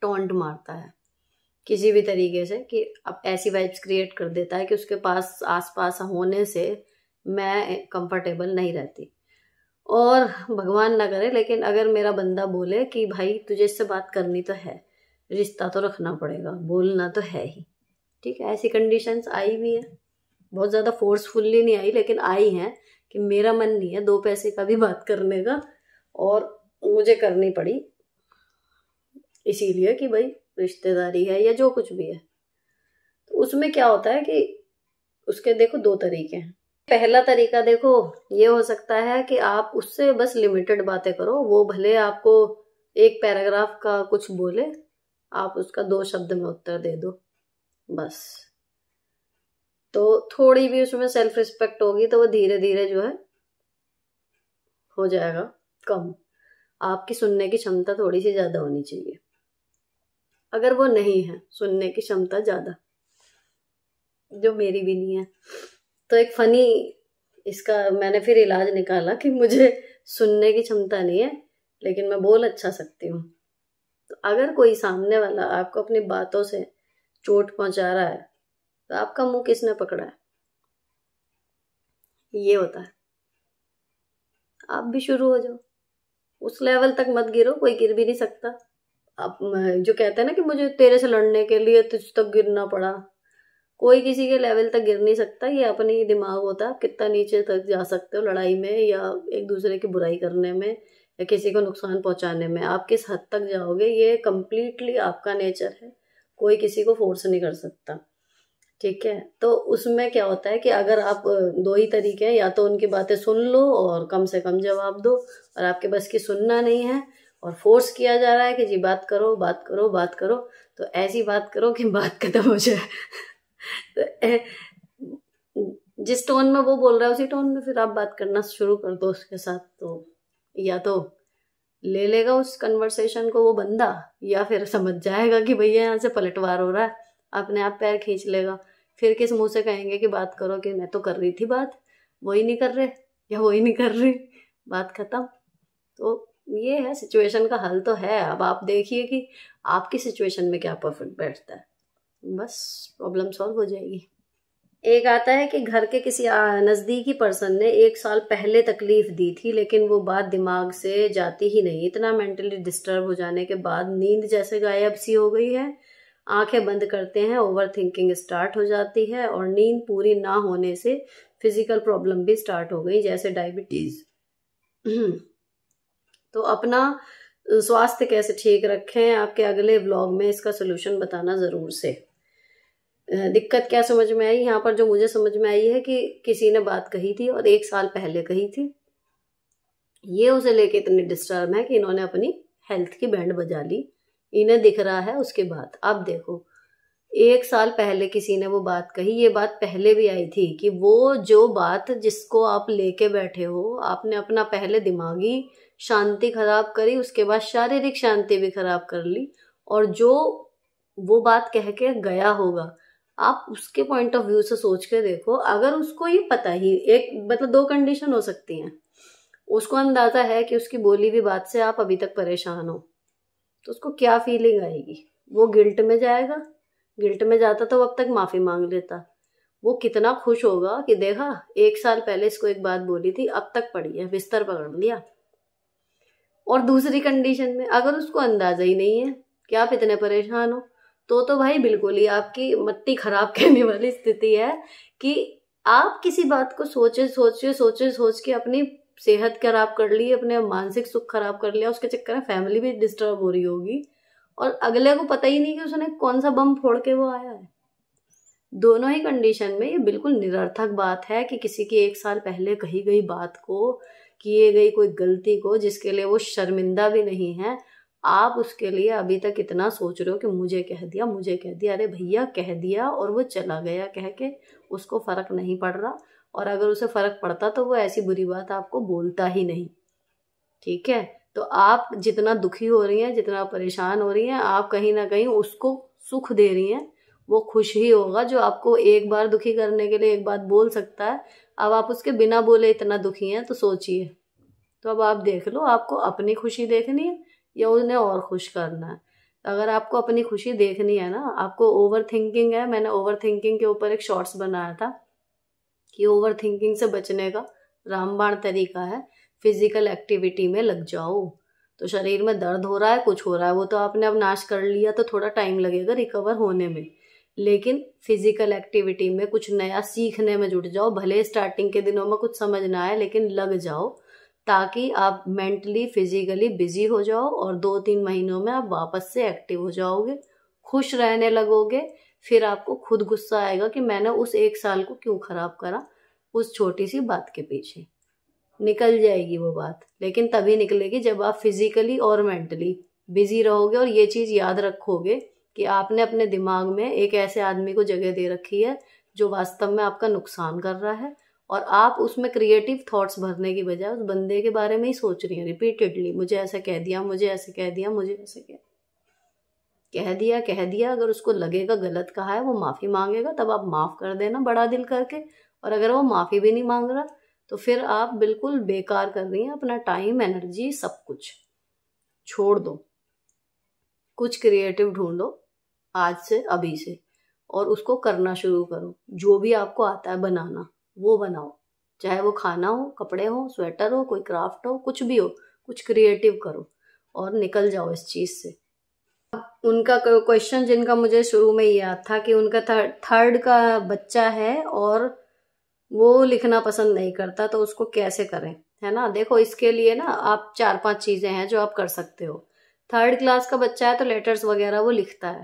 Speaker 1: टोंट मारता है किसी भी तरीके से कि अब ऐसी वाइब्स क्रिएट कर देता है कि उसके पास आसपास होने से मैं कंफर्टेबल नहीं रहती और भगवान ना करे लेकिन अगर मेरा बंदा बोले कि भाई तुझे इससे बात करनी तो है रिश्ता तो रखना पड़ेगा बोलना तो है ही ठीक है ऐसी कंडीशंस आई भी हैं बहुत ज़्यादा फोर्सफुल्ली नहीं आई लेकिन आई हैं कि मेरा मन नहीं है दो पैसे का भी बात करने का और मुझे करनी पड़ी इसीलिए कि भाई रिश्तेदारी है या जो कुछ भी है तो उसमें क्या होता है कि उसके देखो दो तरीके हैं पहला तरीका देखो ये हो सकता है कि आप उससे बस लिमिटेड बातें करो वो भले आपको एक पैराग्राफ का कुछ बोले आप उसका दो शब्द में उत्तर दे दो बस तो थोड़ी भी उसमें सेल्फ रिस्पेक्ट होगी तो वो धीरे धीरे जो है हो जाएगा कम आपकी सुनने की क्षमता थोड़ी सी ज़्यादा होनी चाहिए अगर वो नहीं है सुनने की क्षमता ज़्यादा जो मेरी भी नहीं है तो एक फ़नी इसका मैंने फिर इलाज निकाला कि मुझे सुनने की क्षमता नहीं है लेकिन मैं बोल अच्छा सकती हूँ तो अगर कोई सामने वाला आपको अपनी बातों से चोट पहुंचा रहा है तो आपका मुंह किसने पकड़ा है ये होता है आप भी शुरू हो जाओ उस लेवल तक मत गिरो कोई गिर भी नहीं सकता आप जो कहते हैं ना कि मुझे तेरे से लड़ने के लिए तुझ तक गिरना पड़ा कोई किसी के लेवल तक गिर नहीं सकता ये अपने ही दिमाग होता है आप कितना नीचे तक जा सकते हो लड़ाई में या एक दूसरे की बुराई करने में या किसी को नुकसान पहुंचाने में आप किस हद तक जाओगे ये कम्प्लीटली आपका नेचर है कोई किसी को फोर्स नहीं कर सकता ठीक है तो उसमें क्या होता है कि अगर आप दो ही तरीके हैं या तो उनकी बातें सुन लो और कम से कम जवाब दो और आपके बस की सुनना नहीं है और फोर्स किया जा रहा है कि जी बात करो बात करो बात करो तो ऐसी बात करो कि बात खत्म हो जाए तो, जिस टोन में वो बोल रहा है उसी टोन में फिर आप बात करना शुरू कर दो उसके साथ तो या तो ले लेगा उस कन्वर्सेशन को वो बंदा या फिर समझ जाएगा कि भैया यहाँ से पलटवार हो रहा है अपने आप पैर खींच लेगा फिर किस मुंह से कहेंगे कि बात करो कि मैं तो कर रही थी बात वही नहीं कर रहे या वही नहीं कर रही बात खत्म तो ये है सिचुएशन का हल तो है अब आप देखिए कि आपकी सिचुएशन में क्या परफेक्ट बैठता है बस प्रॉब्लम सॉल्व हो जाएगी एक आता है कि घर के किसी नज़दीकी पर्सन ने एक साल पहले तकलीफ दी थी लेकिन वो बात दिमाग से जाती ही नहीं इतना मेंटली डिस्टर्ब हो जाने के बाद नींद जैसे गायब सी हो गई है आंखें बंद करते हैं ओवर थिंकिंग स्टार्ट हो जाती है और नींद पूरी ना होने से फिजिकल प्रॉब्लम भी स्टार्ट हो गई जैसे डायबिटीज [CLEARS THROAT] तो अपना स्वास्थ्य कैसे ठीक रखें आपके अगले ब्लॉग में इसका सोल्यूशन बताना ज़रूर से दिक्कत क्या समझ में आई यहाँ पर जो मुझे समझ में आई है कि किसी ने बात कही थी और एक साल पहले कही थी ये उसे लेके इतने डिस्टर्ब है कि इन्होंने अपनी हेल्थ की बैंड बजा ली इन्हें दिख रहा है उसके बाद अब देखो एक साल पहले किसी ने वो बात कही ये बात पहले भी आई थी कि वो जो बात जिसको आप लेके बैठे हो आपने अपना पहले दिमागी शांति खराब करी उसके बाद शारीरिक शांति भी खराब कर ली और जो वो बात कह के गया होगा आप उसके पॉइंट ऑफ व्यू से सोच के देखो अगर उसको ये पता ही एक मतलब दो कंडीशन हो सकती हैं उसको अंदाज़ा है कि उसकी बोली हुई बात से आप अभी तक परेशान हो तो उसको क्या फीलिंग आएगी वो गिल्ट में जाएगा गिल्ट में जाता तो अब तक माफ़ी मांग लेता वो कितना खुश होगा कि देखा एक साल पहले इसको एक बात बोली थी अब तक पड़ी है बिस्तर पकड़ लिया और दूसरी कंडीशन में अगर उसको अंदाज़ा ही नहीं है कि आप इतने परेशान हो तो तो भाई बिल्कुल ही आपकी मट्टी खराब करने वाली स्थिति है कि आप किसी बात को सोचे सोचे सोचे सोच के अपनी सेहत खराब कर ली अपने मानसिक सुख खराब कर लिया उसके चक्कर में फैमिली भी डिस्टर्ब हो रही होगी और अगले को पता ही नहीं कि उसने कौन सा बम फोड़ के वो आया है दोनों ही कंडीशन में ये बिल्कुल निरर्थक बात है कि किसी की एक साल पहले कही गई बात को किए गई कोई गलती को जिसके लिए वो शर्मिंदा भी नहीं है आप उसके लिए अभी तक इतना सोच रहे हो कि मुझे कह दिया मुझे कह दिया अरे भैया कह दिया और वो चला गया कह के उसको फ़र्क नहीं पड़ रहा और अगर उसे फ़र्क पड़ता तो वो ऐसी बुरी बात आपको बोलता ही नहीं ठीक है तो आप जितना दुखी हो रही हैं जितना परेशान हो रही हैं आप कहीं ना कहीं उसको सुख दे रही हैं वो खुश ही होगा जो आपको एक बार दुखी करने के लिए एक बात बोल सकता है अब आप उसके बिना बोले इतना दुखी हैं तो सोचिए तो अब आप देख लो आपको अपनी खुशी देखनी है या उन्हें और खुश करना है अगर आपको अपनी खुशी देखनी है ना आपको ओवर थिंकिंग है मैंने ओवर थिंकिंग के ऊपर एक शॉर्ट्स बनाया था कि ओवर थिंकिंग से बचने का रामबाण तरीका है फिजिकल एक्टिविटी में लग जाओ तो शरीर में दर्द हो रहा है कुछ हो रहा है वो तो आपने अब नाश कर लिया तो थोड़ा टाइम लगेगा रिकवर होने में लेकिन फिजिकल एक्टिविटी में कुछ नया सीखने में जुट जाओ भले स्टार्टिंग के दिनों में कुछ समझ ना आए लेकिन लग जाओ ताकि आप मेंटली फिजिकली बिजी हो जाओ और दो तीन महीनों में आप वापस से एक्टिव हो जाओगे खुश रहने लगोगे फिर आपको खुद गुस्सा आएगा कि मैंने उस एक साल को क्यों खराब करा उस छोटी सी बात के पीछे निकल जाएगी वो बात लेकिन तभी निकलेगी जब आप फिजिकली और मेंटली बिजी रहोगे और ये चीज़ याद रखोगे कि आपने अपने दिमाग में एक ऐसे आदमी को जगह दे रखी है जो वास्तव में आपका नुकसान कर रहा है और आप उसमें क्रिएटिव थॉट्स भरने की बजाय उस बंदे के बारे में ही सोच रही हैं रिपीटेडली मुझे ऐसा कह दिया मुझे ऐसे कह दिया मुझे ऐसे कह कह दिया कह दिया अगर उसको लगेगा गलत कहा है वो माफ़ी मांगेगा तब आप माफ़ कर देना बड़ा दिल करके और अगर वो माफ़ी भी नहीं मांग रहा तो फिर आप बिल्कुल बेकार कर रही हैं अपना टाइम एनर्जी सब कुछ छोड़ दो कुछ क्रिएटिव ढूंढो आज से अभी से और उसको करना शुरू करो जो भी आपको आता है बनाना वो बनाओ चाहे वो खाना हो कपड़े हो स्वेटर हो कोई क्राफ्ट हो कुछ भी हो कुछ क्रिएटिव करो और निकल जाओ इस चीज़ से अब उनका क्वेश्चन जिनका मुझे शुरू में याद था कि उनका थर्ड का बच्चा है और वो लिखना पसंद नहीं करता तो उसको कैसे करें है ना देखो इसके लिए ना आप चार पांच चीज़ें हैं जो आप कर सकते हो थर्ड क्लास का बच्चा है तो लेटर्स वगैरह वो लिखता है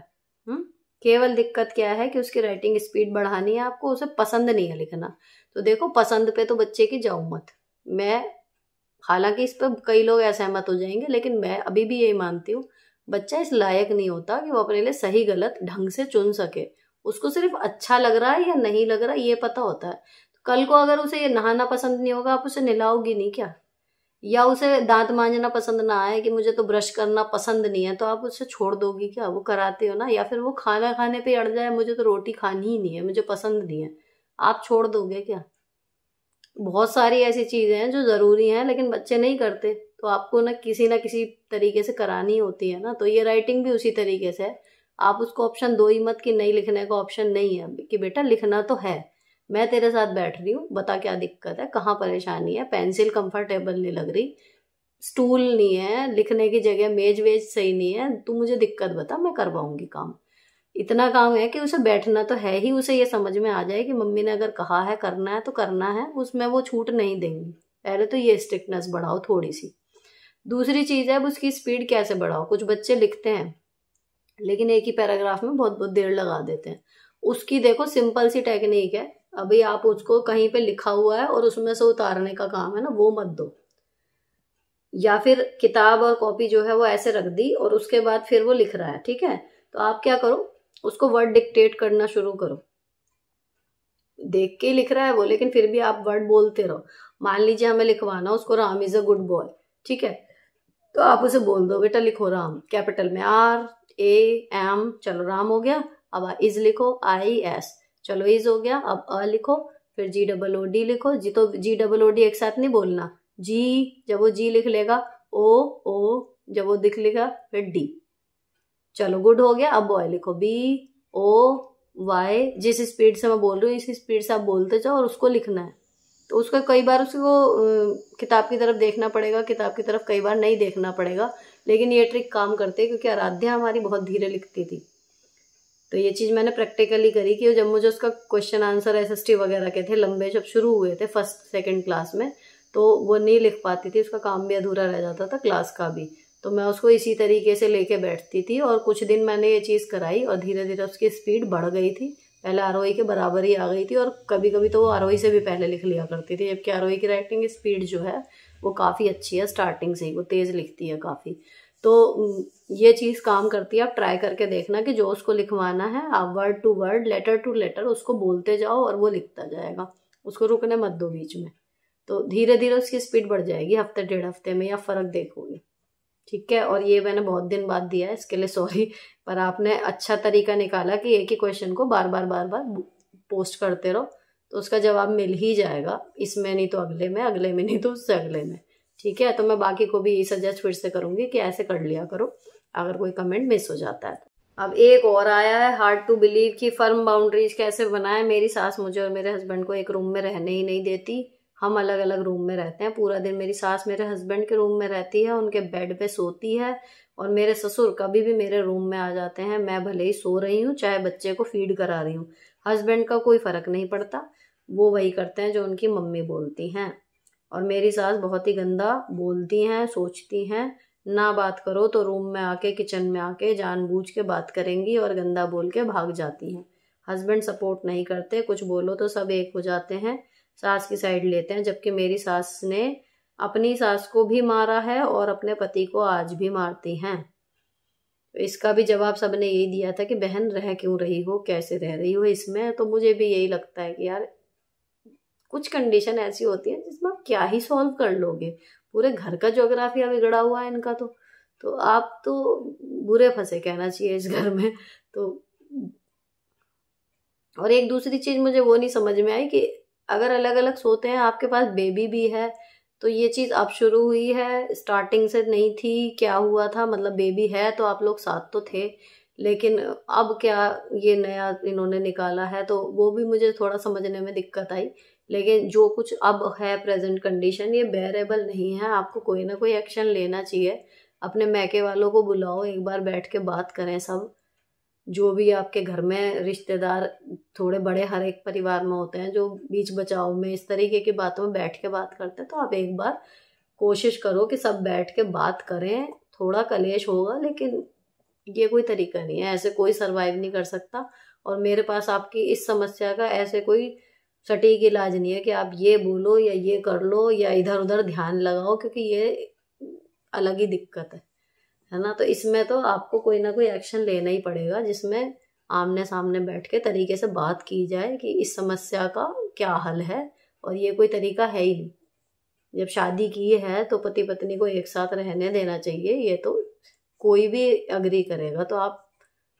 Speaker 1: हुँ? हम्म? केवल दिक्कत क्या है कि उसकी राइटिंग स्पीड बढ़ानी है आपको उसे पसंद नहीं है लिखना तो देखो पसंद पे तो बच्चे की जाऊँ मत मैं हालांकि इस पर कई लोग असहमत हो जाएंगे लेकिन मैं अभी भी यही मानती हूँ बच्चा इस लायक नहीं होता कि वो अपने लिए सही गलत ढंग से चुन सके उसको सिर्फ अच्छा लग रहा है या नहीं लग रहा ये पता होता है कल को अगर उसे ये नहाना पसंद नहीं होगा आप उसे नहलाओगी नहीं क्या या उसे दांत मांझना पसंद ना आए कि मुझे तो ब्रश करना पसंद नहीं है तो आप उसे छोड़ दोगी क्या वो कराते हो ना या फिर वो खाना खाने पे अड़ जाए मुझे तो रोटी खानी ही नहीं है मुझे पसंद नहीं है आप छोड़ दोगे क्या बहुत सारी ऐसी चीज़ें हैं जो ज़रूरी हैं लेकिन बच्चे नहीं करते तो आपको ना किसी ना किसी तरीके से करानी होती है ना तो ये राइटिंग भी उसी तरीके से है आप उसको ऑप्शन दो ही मत कि नहीं लिखने का ऑप्शन नहीं है कि बेटा लिखना तो है मैं तेरे साथ बैठ रही हूँ बता क्या दिक्कत है कहाँ परेशानी है पेंसिल कंफर्टेबल नहीं लग रही स्टूल नहीं है लिखने की जगह मेज वेज सही नहीं है तू मुझे दिक्कत बता मैं करवाऊंगी काम इतना काम है कि उसे बैठना तो है ही उसे ये समझ में आ जाए कि मम्मी ने अगर कहा है करना है तो करना है उसमें वो छूट नहीं देंगी पहले तो ये स्ट्रिक्टनेस बढ़ाओ थोड़ी सी दूसरी चीज़ है अब उसकी स्पीड कैसे बढ़ाओ कुछ बच्चे लिखते हैं लेकिन एक ही पैराग्राफ में बहुत बहुत देर लगा देते हैं उसकी देखो सिंपल सी टेक्निक है अभी आप उसको कहीं पे लिखा हुआ है और उसमें से उतारने का काम है ना वो मत दो या फिर किताब और कॉपी जो है वो ऐसे रख दी और उसके बाद फिर वो लिख रहा है ठीक है तो आप क्या करो उसको वर्ड डिक्टेट करना शुरू करो देख के लिख रहा है वो लेकिन फिर भी आप वर्ड बोलते रहो मान लीजिए हमें लिखवाना उसको Ram is a good boy ठीक है तो आप उसे बोल दो बेटा लिखो राम कैपिटल में आर ए एम चलो राम हो गया अब इज लिखो आई एस चलो इज हो गया अब अ लिखो फिर जी डबल ओ डी लिखो जी तो जी डबल ओ डी एक साथ नहीं बोलना जी जब वो जी लिख लेगा ओ ओ जब वो दिख लेगा फिर डी चलो गुड हो गया अब बॉय लिखो बी ओ वाई जिस स्पीड से मैं बोल रही हूँ इस स्पीड से आप बोलते जाओ और उसको लिखना है तो उसको कई बार उसको किताब की तरफ देखना पड़ेगा किताब की तरफ कई बार नहीं देखना पड़ेगा लेकिन ये ट्रिक काम करते है क्योंकि आराध्या हमारी बहुत धीरे लिखती थी तो ये चीज़ मैंने प्रैक्टिकली करी कि जब मुझे उसका क्वेश्चन आंसर एस वगैरह के थे लंबे जब शुरू हुए थे फर्स्ट सेकेंड क्लास में तो वो नहीं लिख पाती थी उसका काम भी अधूरा रह जाता था क्लास का भी तो मैं उसको इसी तरीके से लेके बैठती थी और कुछ दिन मैंने ये चीज़ कराई और धीरे धीरे उसकी स्पीड बढ़ गई थी पहले आर के बराबर ही आ गई थी और कभी कभी तो वो आर से भी पहले लिख लिया करती थी जबकि आर की राइटिंग स्पीड जो है वो काफ़ी अच्छी है स्टार्टिंग से ही वो तेज़ लिखती है काफ़ी तो ये चीज़ काम करती है आप ट्राई करके देखना कि जो उसको लिखवाना है आप word to word letter to letter उसको बोलते जाओ और वो लिखता जाएगा उसको रुकने मत दो बीच में तो धीरे धीरे उसकी स्पीड बढ़ जाएगी हफ्ते डेढ़ हफ्ते में या फ़र्क देखोगे ठीक है और ये मैंने बहुत दिन बाद दिया है इसके लिए सॉरी पर आपने अच्छा तरीका निकाला कि एक ही क्वेश्चन को बार बार बार बार पोस्ट करते रहो तो उसका जवाब मिल ही जाएगा इसमें नहीं तो अगले में अगले में नहीं तो उससे अगले में ठीक है तो मैं बाकी को भी यही सजेस्ट फिर से करूँगी कि ऐसे कर लिया करो अगर कोई कमेंट मिस हो जाता है तो। अब एक और आया है हार्ड टू बिलीव कि फर्म बाउंड्रीज कैसे बनाए मेरी सास मुझे और मेरे हस्बैंड को एक रूम में रहने ही नहीं देती हम अलग अलग रूम में रहते हैं पूरा दिन मेरी सास मेरे हस्बैंड के रूम में रहती है उनके बेड पे सोती है और मेरे ससुर कभी भी मेरे रूम में आ जाते हैं मैं भले ही सो रही हूँ चाहे बच्चे को फीड करा रही हूँ हस्बैंड का कोई फ़र्क नहीं पड़ता वो वही करते हैं जो उनकी मम्मी बोलती हैं और मेरी सास बहुत ही गंदा बोलती हैं सोचती हैं ना बात करो तो रूम में आके किचन में आके जानबूझ के बात करेंगी और गंदा बोल के भाग जाती हैं हस्बैंड सपोर्ट नहीं करते कुछ बोलो तो सब एक हो जाते हैं सास की साइड लेते हैं जबकि मेरी सास ने अपनी सास को भी मारा है और अपने पति को आज भी मारती हैं तो इसका भी जवाब सबने यही दिया था कि बहन रह क्यों रही हो कैसे रह रही हो इसमें तो मुझे भी यही लगता है कि यार कुछ कंडीशन ऐसी होती है जिसमें आप क्या ही सॉल्व कर लोगे पूरे घर का जोग्राफिया बिगड़ा हुआ है इनका तो तो आप तो बुरे फंसे कहना चाहिए इस घर में तो और एक दूसरी चीज़ मुझे वो नहीं समझ में आई कि अगर अलग अलग सोते हैं आपके पास बेबी भी है तो ये चीज़ अब शुरू हुई है स्टार्टिंग से नहीं थी क्या हुआ था मतलब बेबी है तो आप लोग साथ तो थे लेकिन अब क्या ये नया इन्होंने निकाला है तो वो भी मुझे थोड़ा समझने में दिक्कत आई लेकिन जो कुछ अब है प्रेजेंट कंडीशन ये बेरेबल नहीं है आपको कोई ना कोई एक्शन लेना चाहिए अपने मैके वालों को बुलाओ एक बार बैठ के बात करें सब जो भी आपके घर में रिश्तेदार थोड़े बड़े हर एक परिवार में होते हैं जो बीच बचाव में इस तरीके की बातों में बैठ के बात करते हैं तो आप एक बार कोशिश करो कि सब बैठ के बात करें थोड़ा कलेश होगा लेकिन ये कोई तरीका नहीं है ऐसे कोई सरवाइव नहीं कर सकता और मेरे पास आपकी इस समस्या का ऐसे कोई सटीक इलाज नहीं है कि आप ये बोलो या ये कर लो या इधर उधर ध्यान लगाओ क्योंकि ये अलग ही दिक्कत है है ना तो इसमें तो आपको कोई ना कोई एक्शन लेना ही पड़ेगा जिसमें आमने सामने बैठ के तरीके से बात की जाए कि इस समस्या का क्या हल है और ये कोई तरीका है ही नहीं जब शादी की है तो पति पत्नी को एक साथ रहने देना चाहिए ये तो कोई भी अग्री करेगा तो आप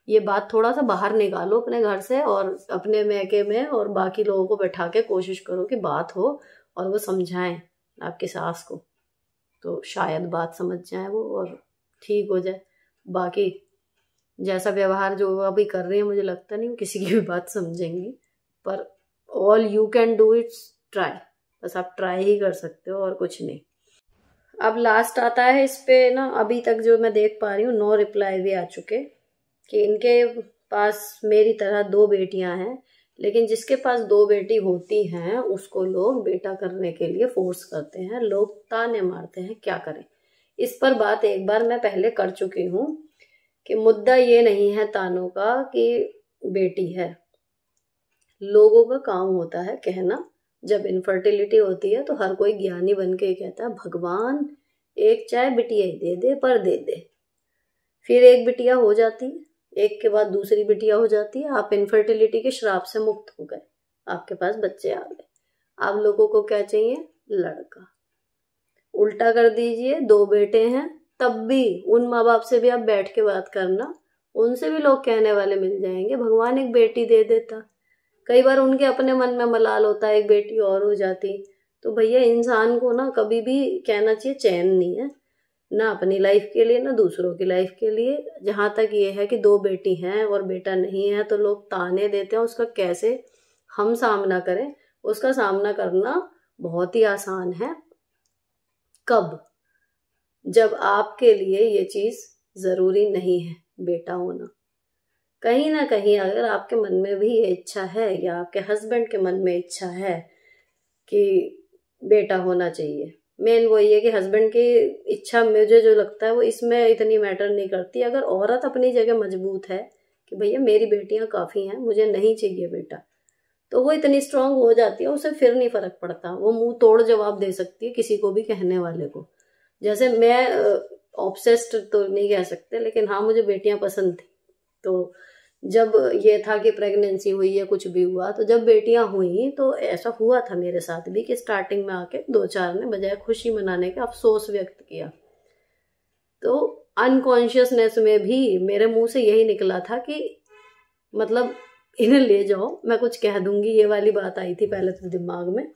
Speaker 1: ये बात थोड़ा सा बाहर निकालो अपने घर से और अपने मैके में और बाकी लोगों को बैठा के कोशिश करो कि बात हो और वो समझाएं आपकी सास को तो शायद बात समझ जाए वो और ठीक हो जाए बाकी जैसा व्यवहार जो अभी कर रहे हैं मुझे लगता नहीं किसी की भी बात समझेंगी पर all you can do it's try बस आप ट्राई ही कर सकते हो और कुछ नहीं अब लास्ट आता है इस पे ना अभी तक जो मैं देख पा रही हूँ नो रिप्लाई भी आ चुके कि इनके पास मेरी तरह दो बेटियां हैं लेकिन जिसके पास दो बेटी होती हैं उसको लोग बेटा करने के लिए फोर्स करते हैं लोग ताने मारते हैं क्या करें इस पर बात एक बार मैं पहले कर चुकी हूँ कि मुद्दा ये नहीं है तानों का कि बेटी है लोगों का काम होता है कहना जब इनफर्टिलिटी होती है तो हर कोई ज्ञानी बन के कहता है भगवान एक चाय बिटिया ही दे दे पर दे दे फिर एक बिटिया हो जाती है एक के बाद दूसरी बिटिया हो जाती है आप इनफर्टिलिटी के श्राप से मुक्त हो गए आपके पास बच्चे आ गए आप लोगों को क्या चाहिए लड़का उल्टा कर दीजिए दो बेटे हैं तब भी उन माँ बाप से भी आप बैठ के बात करना उनसे भी लोग कहने वाले मिल जाएंगे भगवान एक बेटी दे देता कई बार उनके अपने मन में मलाल होता है एक बेटी और हो जाती तो भैया इंसान को ना कभी भी कहना चाहिए चैन नहीं है ना अपनी लाइफ के लिए ना दूसरों की लाइफ के लिए जहाँ तक ये है कि दो बेटी हैं और बेटा नहीं है तो लोग ताने देते हैं उसका कैसे हम सामना करें उसका सामना करना बहुत ही आसान है कब जब आपके लिए ये चीज़ ज़रूरी नहीं है बेटा होना कहीं ना कहीं अगर आपके मन में भी ये इच्छा है या आपके हस्बैंड के मन में इच्छा है कि बेटा होना चाहिए मेन वो ये कि हस्बैंड की इच्छा मुझे जो लगता है वो इसमें इतनी मैटर नहीं करती अगर औरत अपनी जगह मजबूत है कि भैया मेरी बेटियां काफ़ी हैं मुझे नहीं चाहिए बेटा तो वो इतनी स्ट्रांग हो जाती है उसे फिर नहीं फर्क पड़ता वो मुंह तोड़ जवाब दे सकती है किसी को भी कहने वाले को जैसे मैं ऑब्सेस्ड तो नहीं कह सकते लेकिन हाँ मुझे बेटियां पसंद थी तो जब ये था कि प्रेगनेंसी हुई या कुछ भी हुआ तो जब बेटियां हुई तो ऐसा हुआ था मेरे साथ भी कि स्टार्टिंग में आके दो चार ने बजाय खुशी मनाने का अफसोस व्यक्त किया तो अनकॉन्शियसनेस में भी मेरे मुंह से यही निकला था कि मतलब इन्हें ले जाओ मैं कुछ कह दूंगी ये वाली बात आई थी पहले तो दिमाग में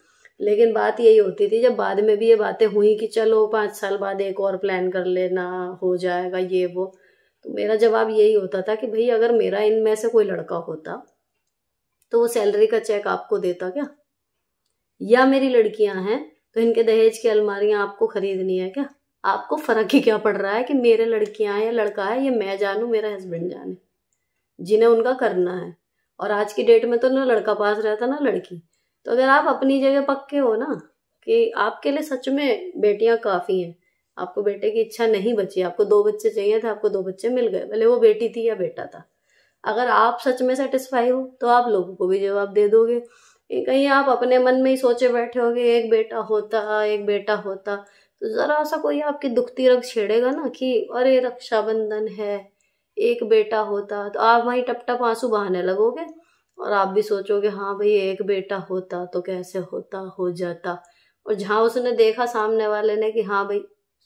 Speaker 1: लेकिन बात यही होती थी जब बाद में भी ये बातें हुई कि चलो पाँच साल बाद एक और प्लान कर लेना हो जाएगा ये वो तो मेरा जवाब यही होता था कि भाई अगर मेरा इनमें से कोई लड़का होता तो वो सैलरी का चेक आपको देता क्या या मेरी लड़कियां हैं तो इनके दहेज की अलमारियां आपको खरीदनी है क्या आपको फ़र्क ही क्या पड़ रहा है कि मेरे लड़कियां हैं या लड़का है ये मैं जानूँ मेरा हस्बैंड जाने जिन्हें उनका करना है और आज की डेट में तो ना लड़का पास रहता ना लड़की तो अगर आप अपनी जगह पक्के हो ना कि आपके लिए सच में बेटियां काफ़ी हैं आपको बेटे की इच्छा नहीं बची आपको दो बच्चे चाहिए थे आपको दो बच्चे मिल गए भले वो बेटी थी या बेटा था अगर आप सच में सेटिस्फाई हो तो आप लोगों को भी जवाब दे दोगे कहीं आप अपने मन में ही सोचे बैठे होगे एक बेटा होता एक बेटा होता तो ज़रा सा कोई आपकी दुखती रख छेड़ेगा ना कि अरे रक्षाबंधन है एक बेटा होता तो आप वहीं टप टप आंसू बहाने लगोगे और आप भी सोचोगे हाँ भाई एक बेटा होता तो कैसे होता हो जाता और जहाँ उसने देखा सामने वाले ने कि हाँ भाई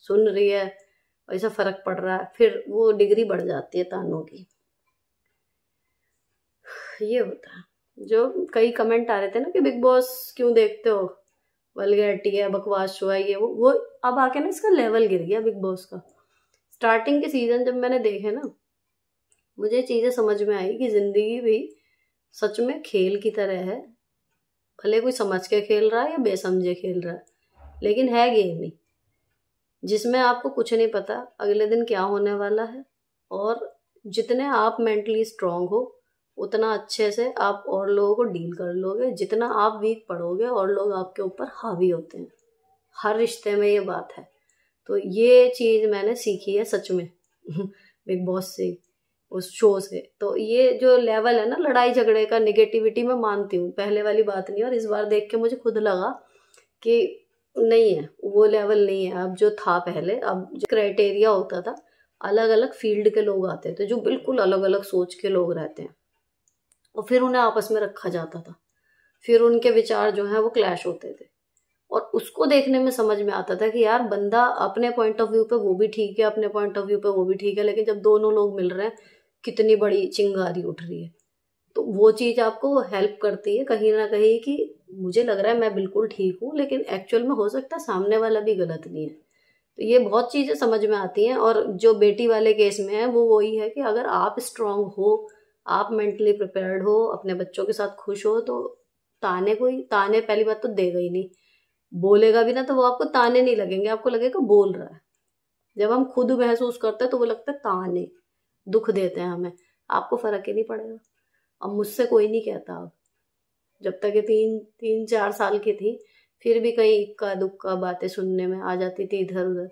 Speaker 1: सुन रही है ऐसा फ़र्क पड़ रहा है फिर वो डिग्री बढ़ जाती है तानों की ये होता है जो कई कमेंट आ रहे थे ना कि बिग बॉस क्यों देखते हो वलगैटी है बकवास हुआ ये वो वो अब आके ना इसका लेवल गिर गया बिग बॉस का स्टार्टिंग के सीज़न जब मैंने देखे ना मुझे चीज़ें समझ में आई कि ज़िंदगी भी सच में खेल की तरह है भले कोई समझ के खेल रहा है या बेसमझे खेल रहा है लेकिन है गेम ही जिसमें आपको कुछ नहीं पता अगले दिन क्या होने वाला है और जितने आप मेंटली स्ट्रांग हो उतना अच्छे से आप और लोगों को डील कर लोगे जितना आप वीक पड़ोगे और लोग आपके ऊपर हावी होते हैं हर रिश्ते में ये बात है तो ये चीज़ मैंने सीखी है सच में [LAUGHS] बिग बॉस से उस शो से तो ये जो लेवल है ना लड़ाई झगड़े का निगेटिविटी मैं मानती हूँ पहले वाली बात नहीं और इस बार देख के मुझे खुद लगा कि नहीं है वो लेवल नहीं है अब जो था पहले अब जो क्राइटेरिया होता था अलग अलग फील्ड के लोग आते थे तो जो बिल्कुल अलग अलग सोच के लोग रहते हैं और फिर उन्हें आपस में रखा जाता था फिर उनके विचार जो हैं वो क्लैश होते थे और उसको देखने में समझ में आता था कि यार बंदा अपने पॉइंट ऑफ व्यू पे वो भी ठीक है अपने पॉइंट ऑफ व्यू पे वो भी ठीक है लेकिन जब दोनों लोग मिल रहे हैं कितनी बड़ी चिंगारी उठ रही है तो वो चीज़ आपको हेल्प करती है कहीं ना कहीं कि मुझे लग रहा है मैं बिल्कुल ठीक हूँ लेकिन एक्चुअल में हो सकता है सामने वाला भी गलत नहीं है तो ये बहुत चीज़ें समझ में आती हैं और जो बेटी वाले केस में है वो वही है कि अगर आप स्ट्रांग हो आप मेंटली प्रिपेयर्ड हो अपने बच्चों के साथ खुश हो तो ताने कोई ताने पहली बात तो देगा ही नहीं बोलेगा भी ना तो वो आपको ताने नहीं लगेंगे आपको लगेगा बोल रहा है जब हम खुद महसूस करते हैं तो वो लगता है ताने दुख देते हैं हमें आपको फ़र्क ही नहीं पड़ेगा अब मुझसे कोई नहीं कहता अब जब तक ये तीन तीन चार साल की थी फिर भी कहीं इक्का दुक्का बातें सुनने में आ जाती थी इधर उधर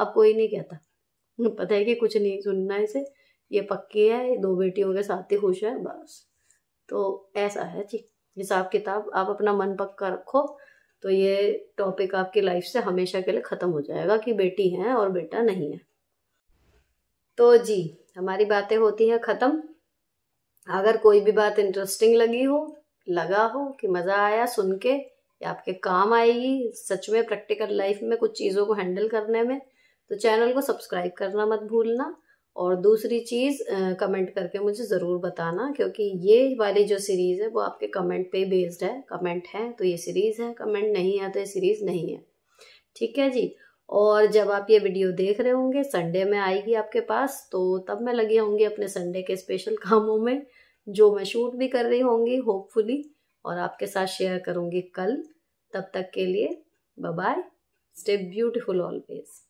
Speaker 1: अब कोई नहीं कहता पता है कि कुछ नहीं सुनना इसे ये पक्की है दो बेटियों के साथ ही खुश है बस तो ऐसा है जी हिसाब किताब आप अपना मन पक्का रखो तो ये टॉपिक आपकी लाइफ से हमेशा के लिए ख़त्म हो जाएगा कि बेटी है और बेटा नहीं है तो जी हमारी बातें होती हैं ख़त्म अगर कोई भी बात इंटरेस्टिंग लगी हो लगा हो कि मज़ा आया सुन के या आपके काम आएगी सच में प्रैक्टिकल लाइफ में कुछ चीज़ों को हैंडल करने में तो चैनल को सब्सक्राइब करना मत भूलना और दूसरी चीज़ कमेंट करके मुझे ज़रूर बताना क्योंकि ये वाली जो सीरीज़ है वो आपके कमेंट पे बेस्ड है कमेंट है तो ये सीरीज़ है कमेंट नहीं है तो ये सीरीज़ नहीं है ठीक है जी और जब आप ये वीडियो देख रहे होंगे संडे में आएगी आपके पास तो तब मैं लगी होंगी अपने संडे के स्पेशल कामों में जो मैं शूट भी कर रही होंगी होपफुली और आपके साथ शेयर करूँगी कल तब तक के लिए बाय स्टे ब्यूटिफुल ऑलवेज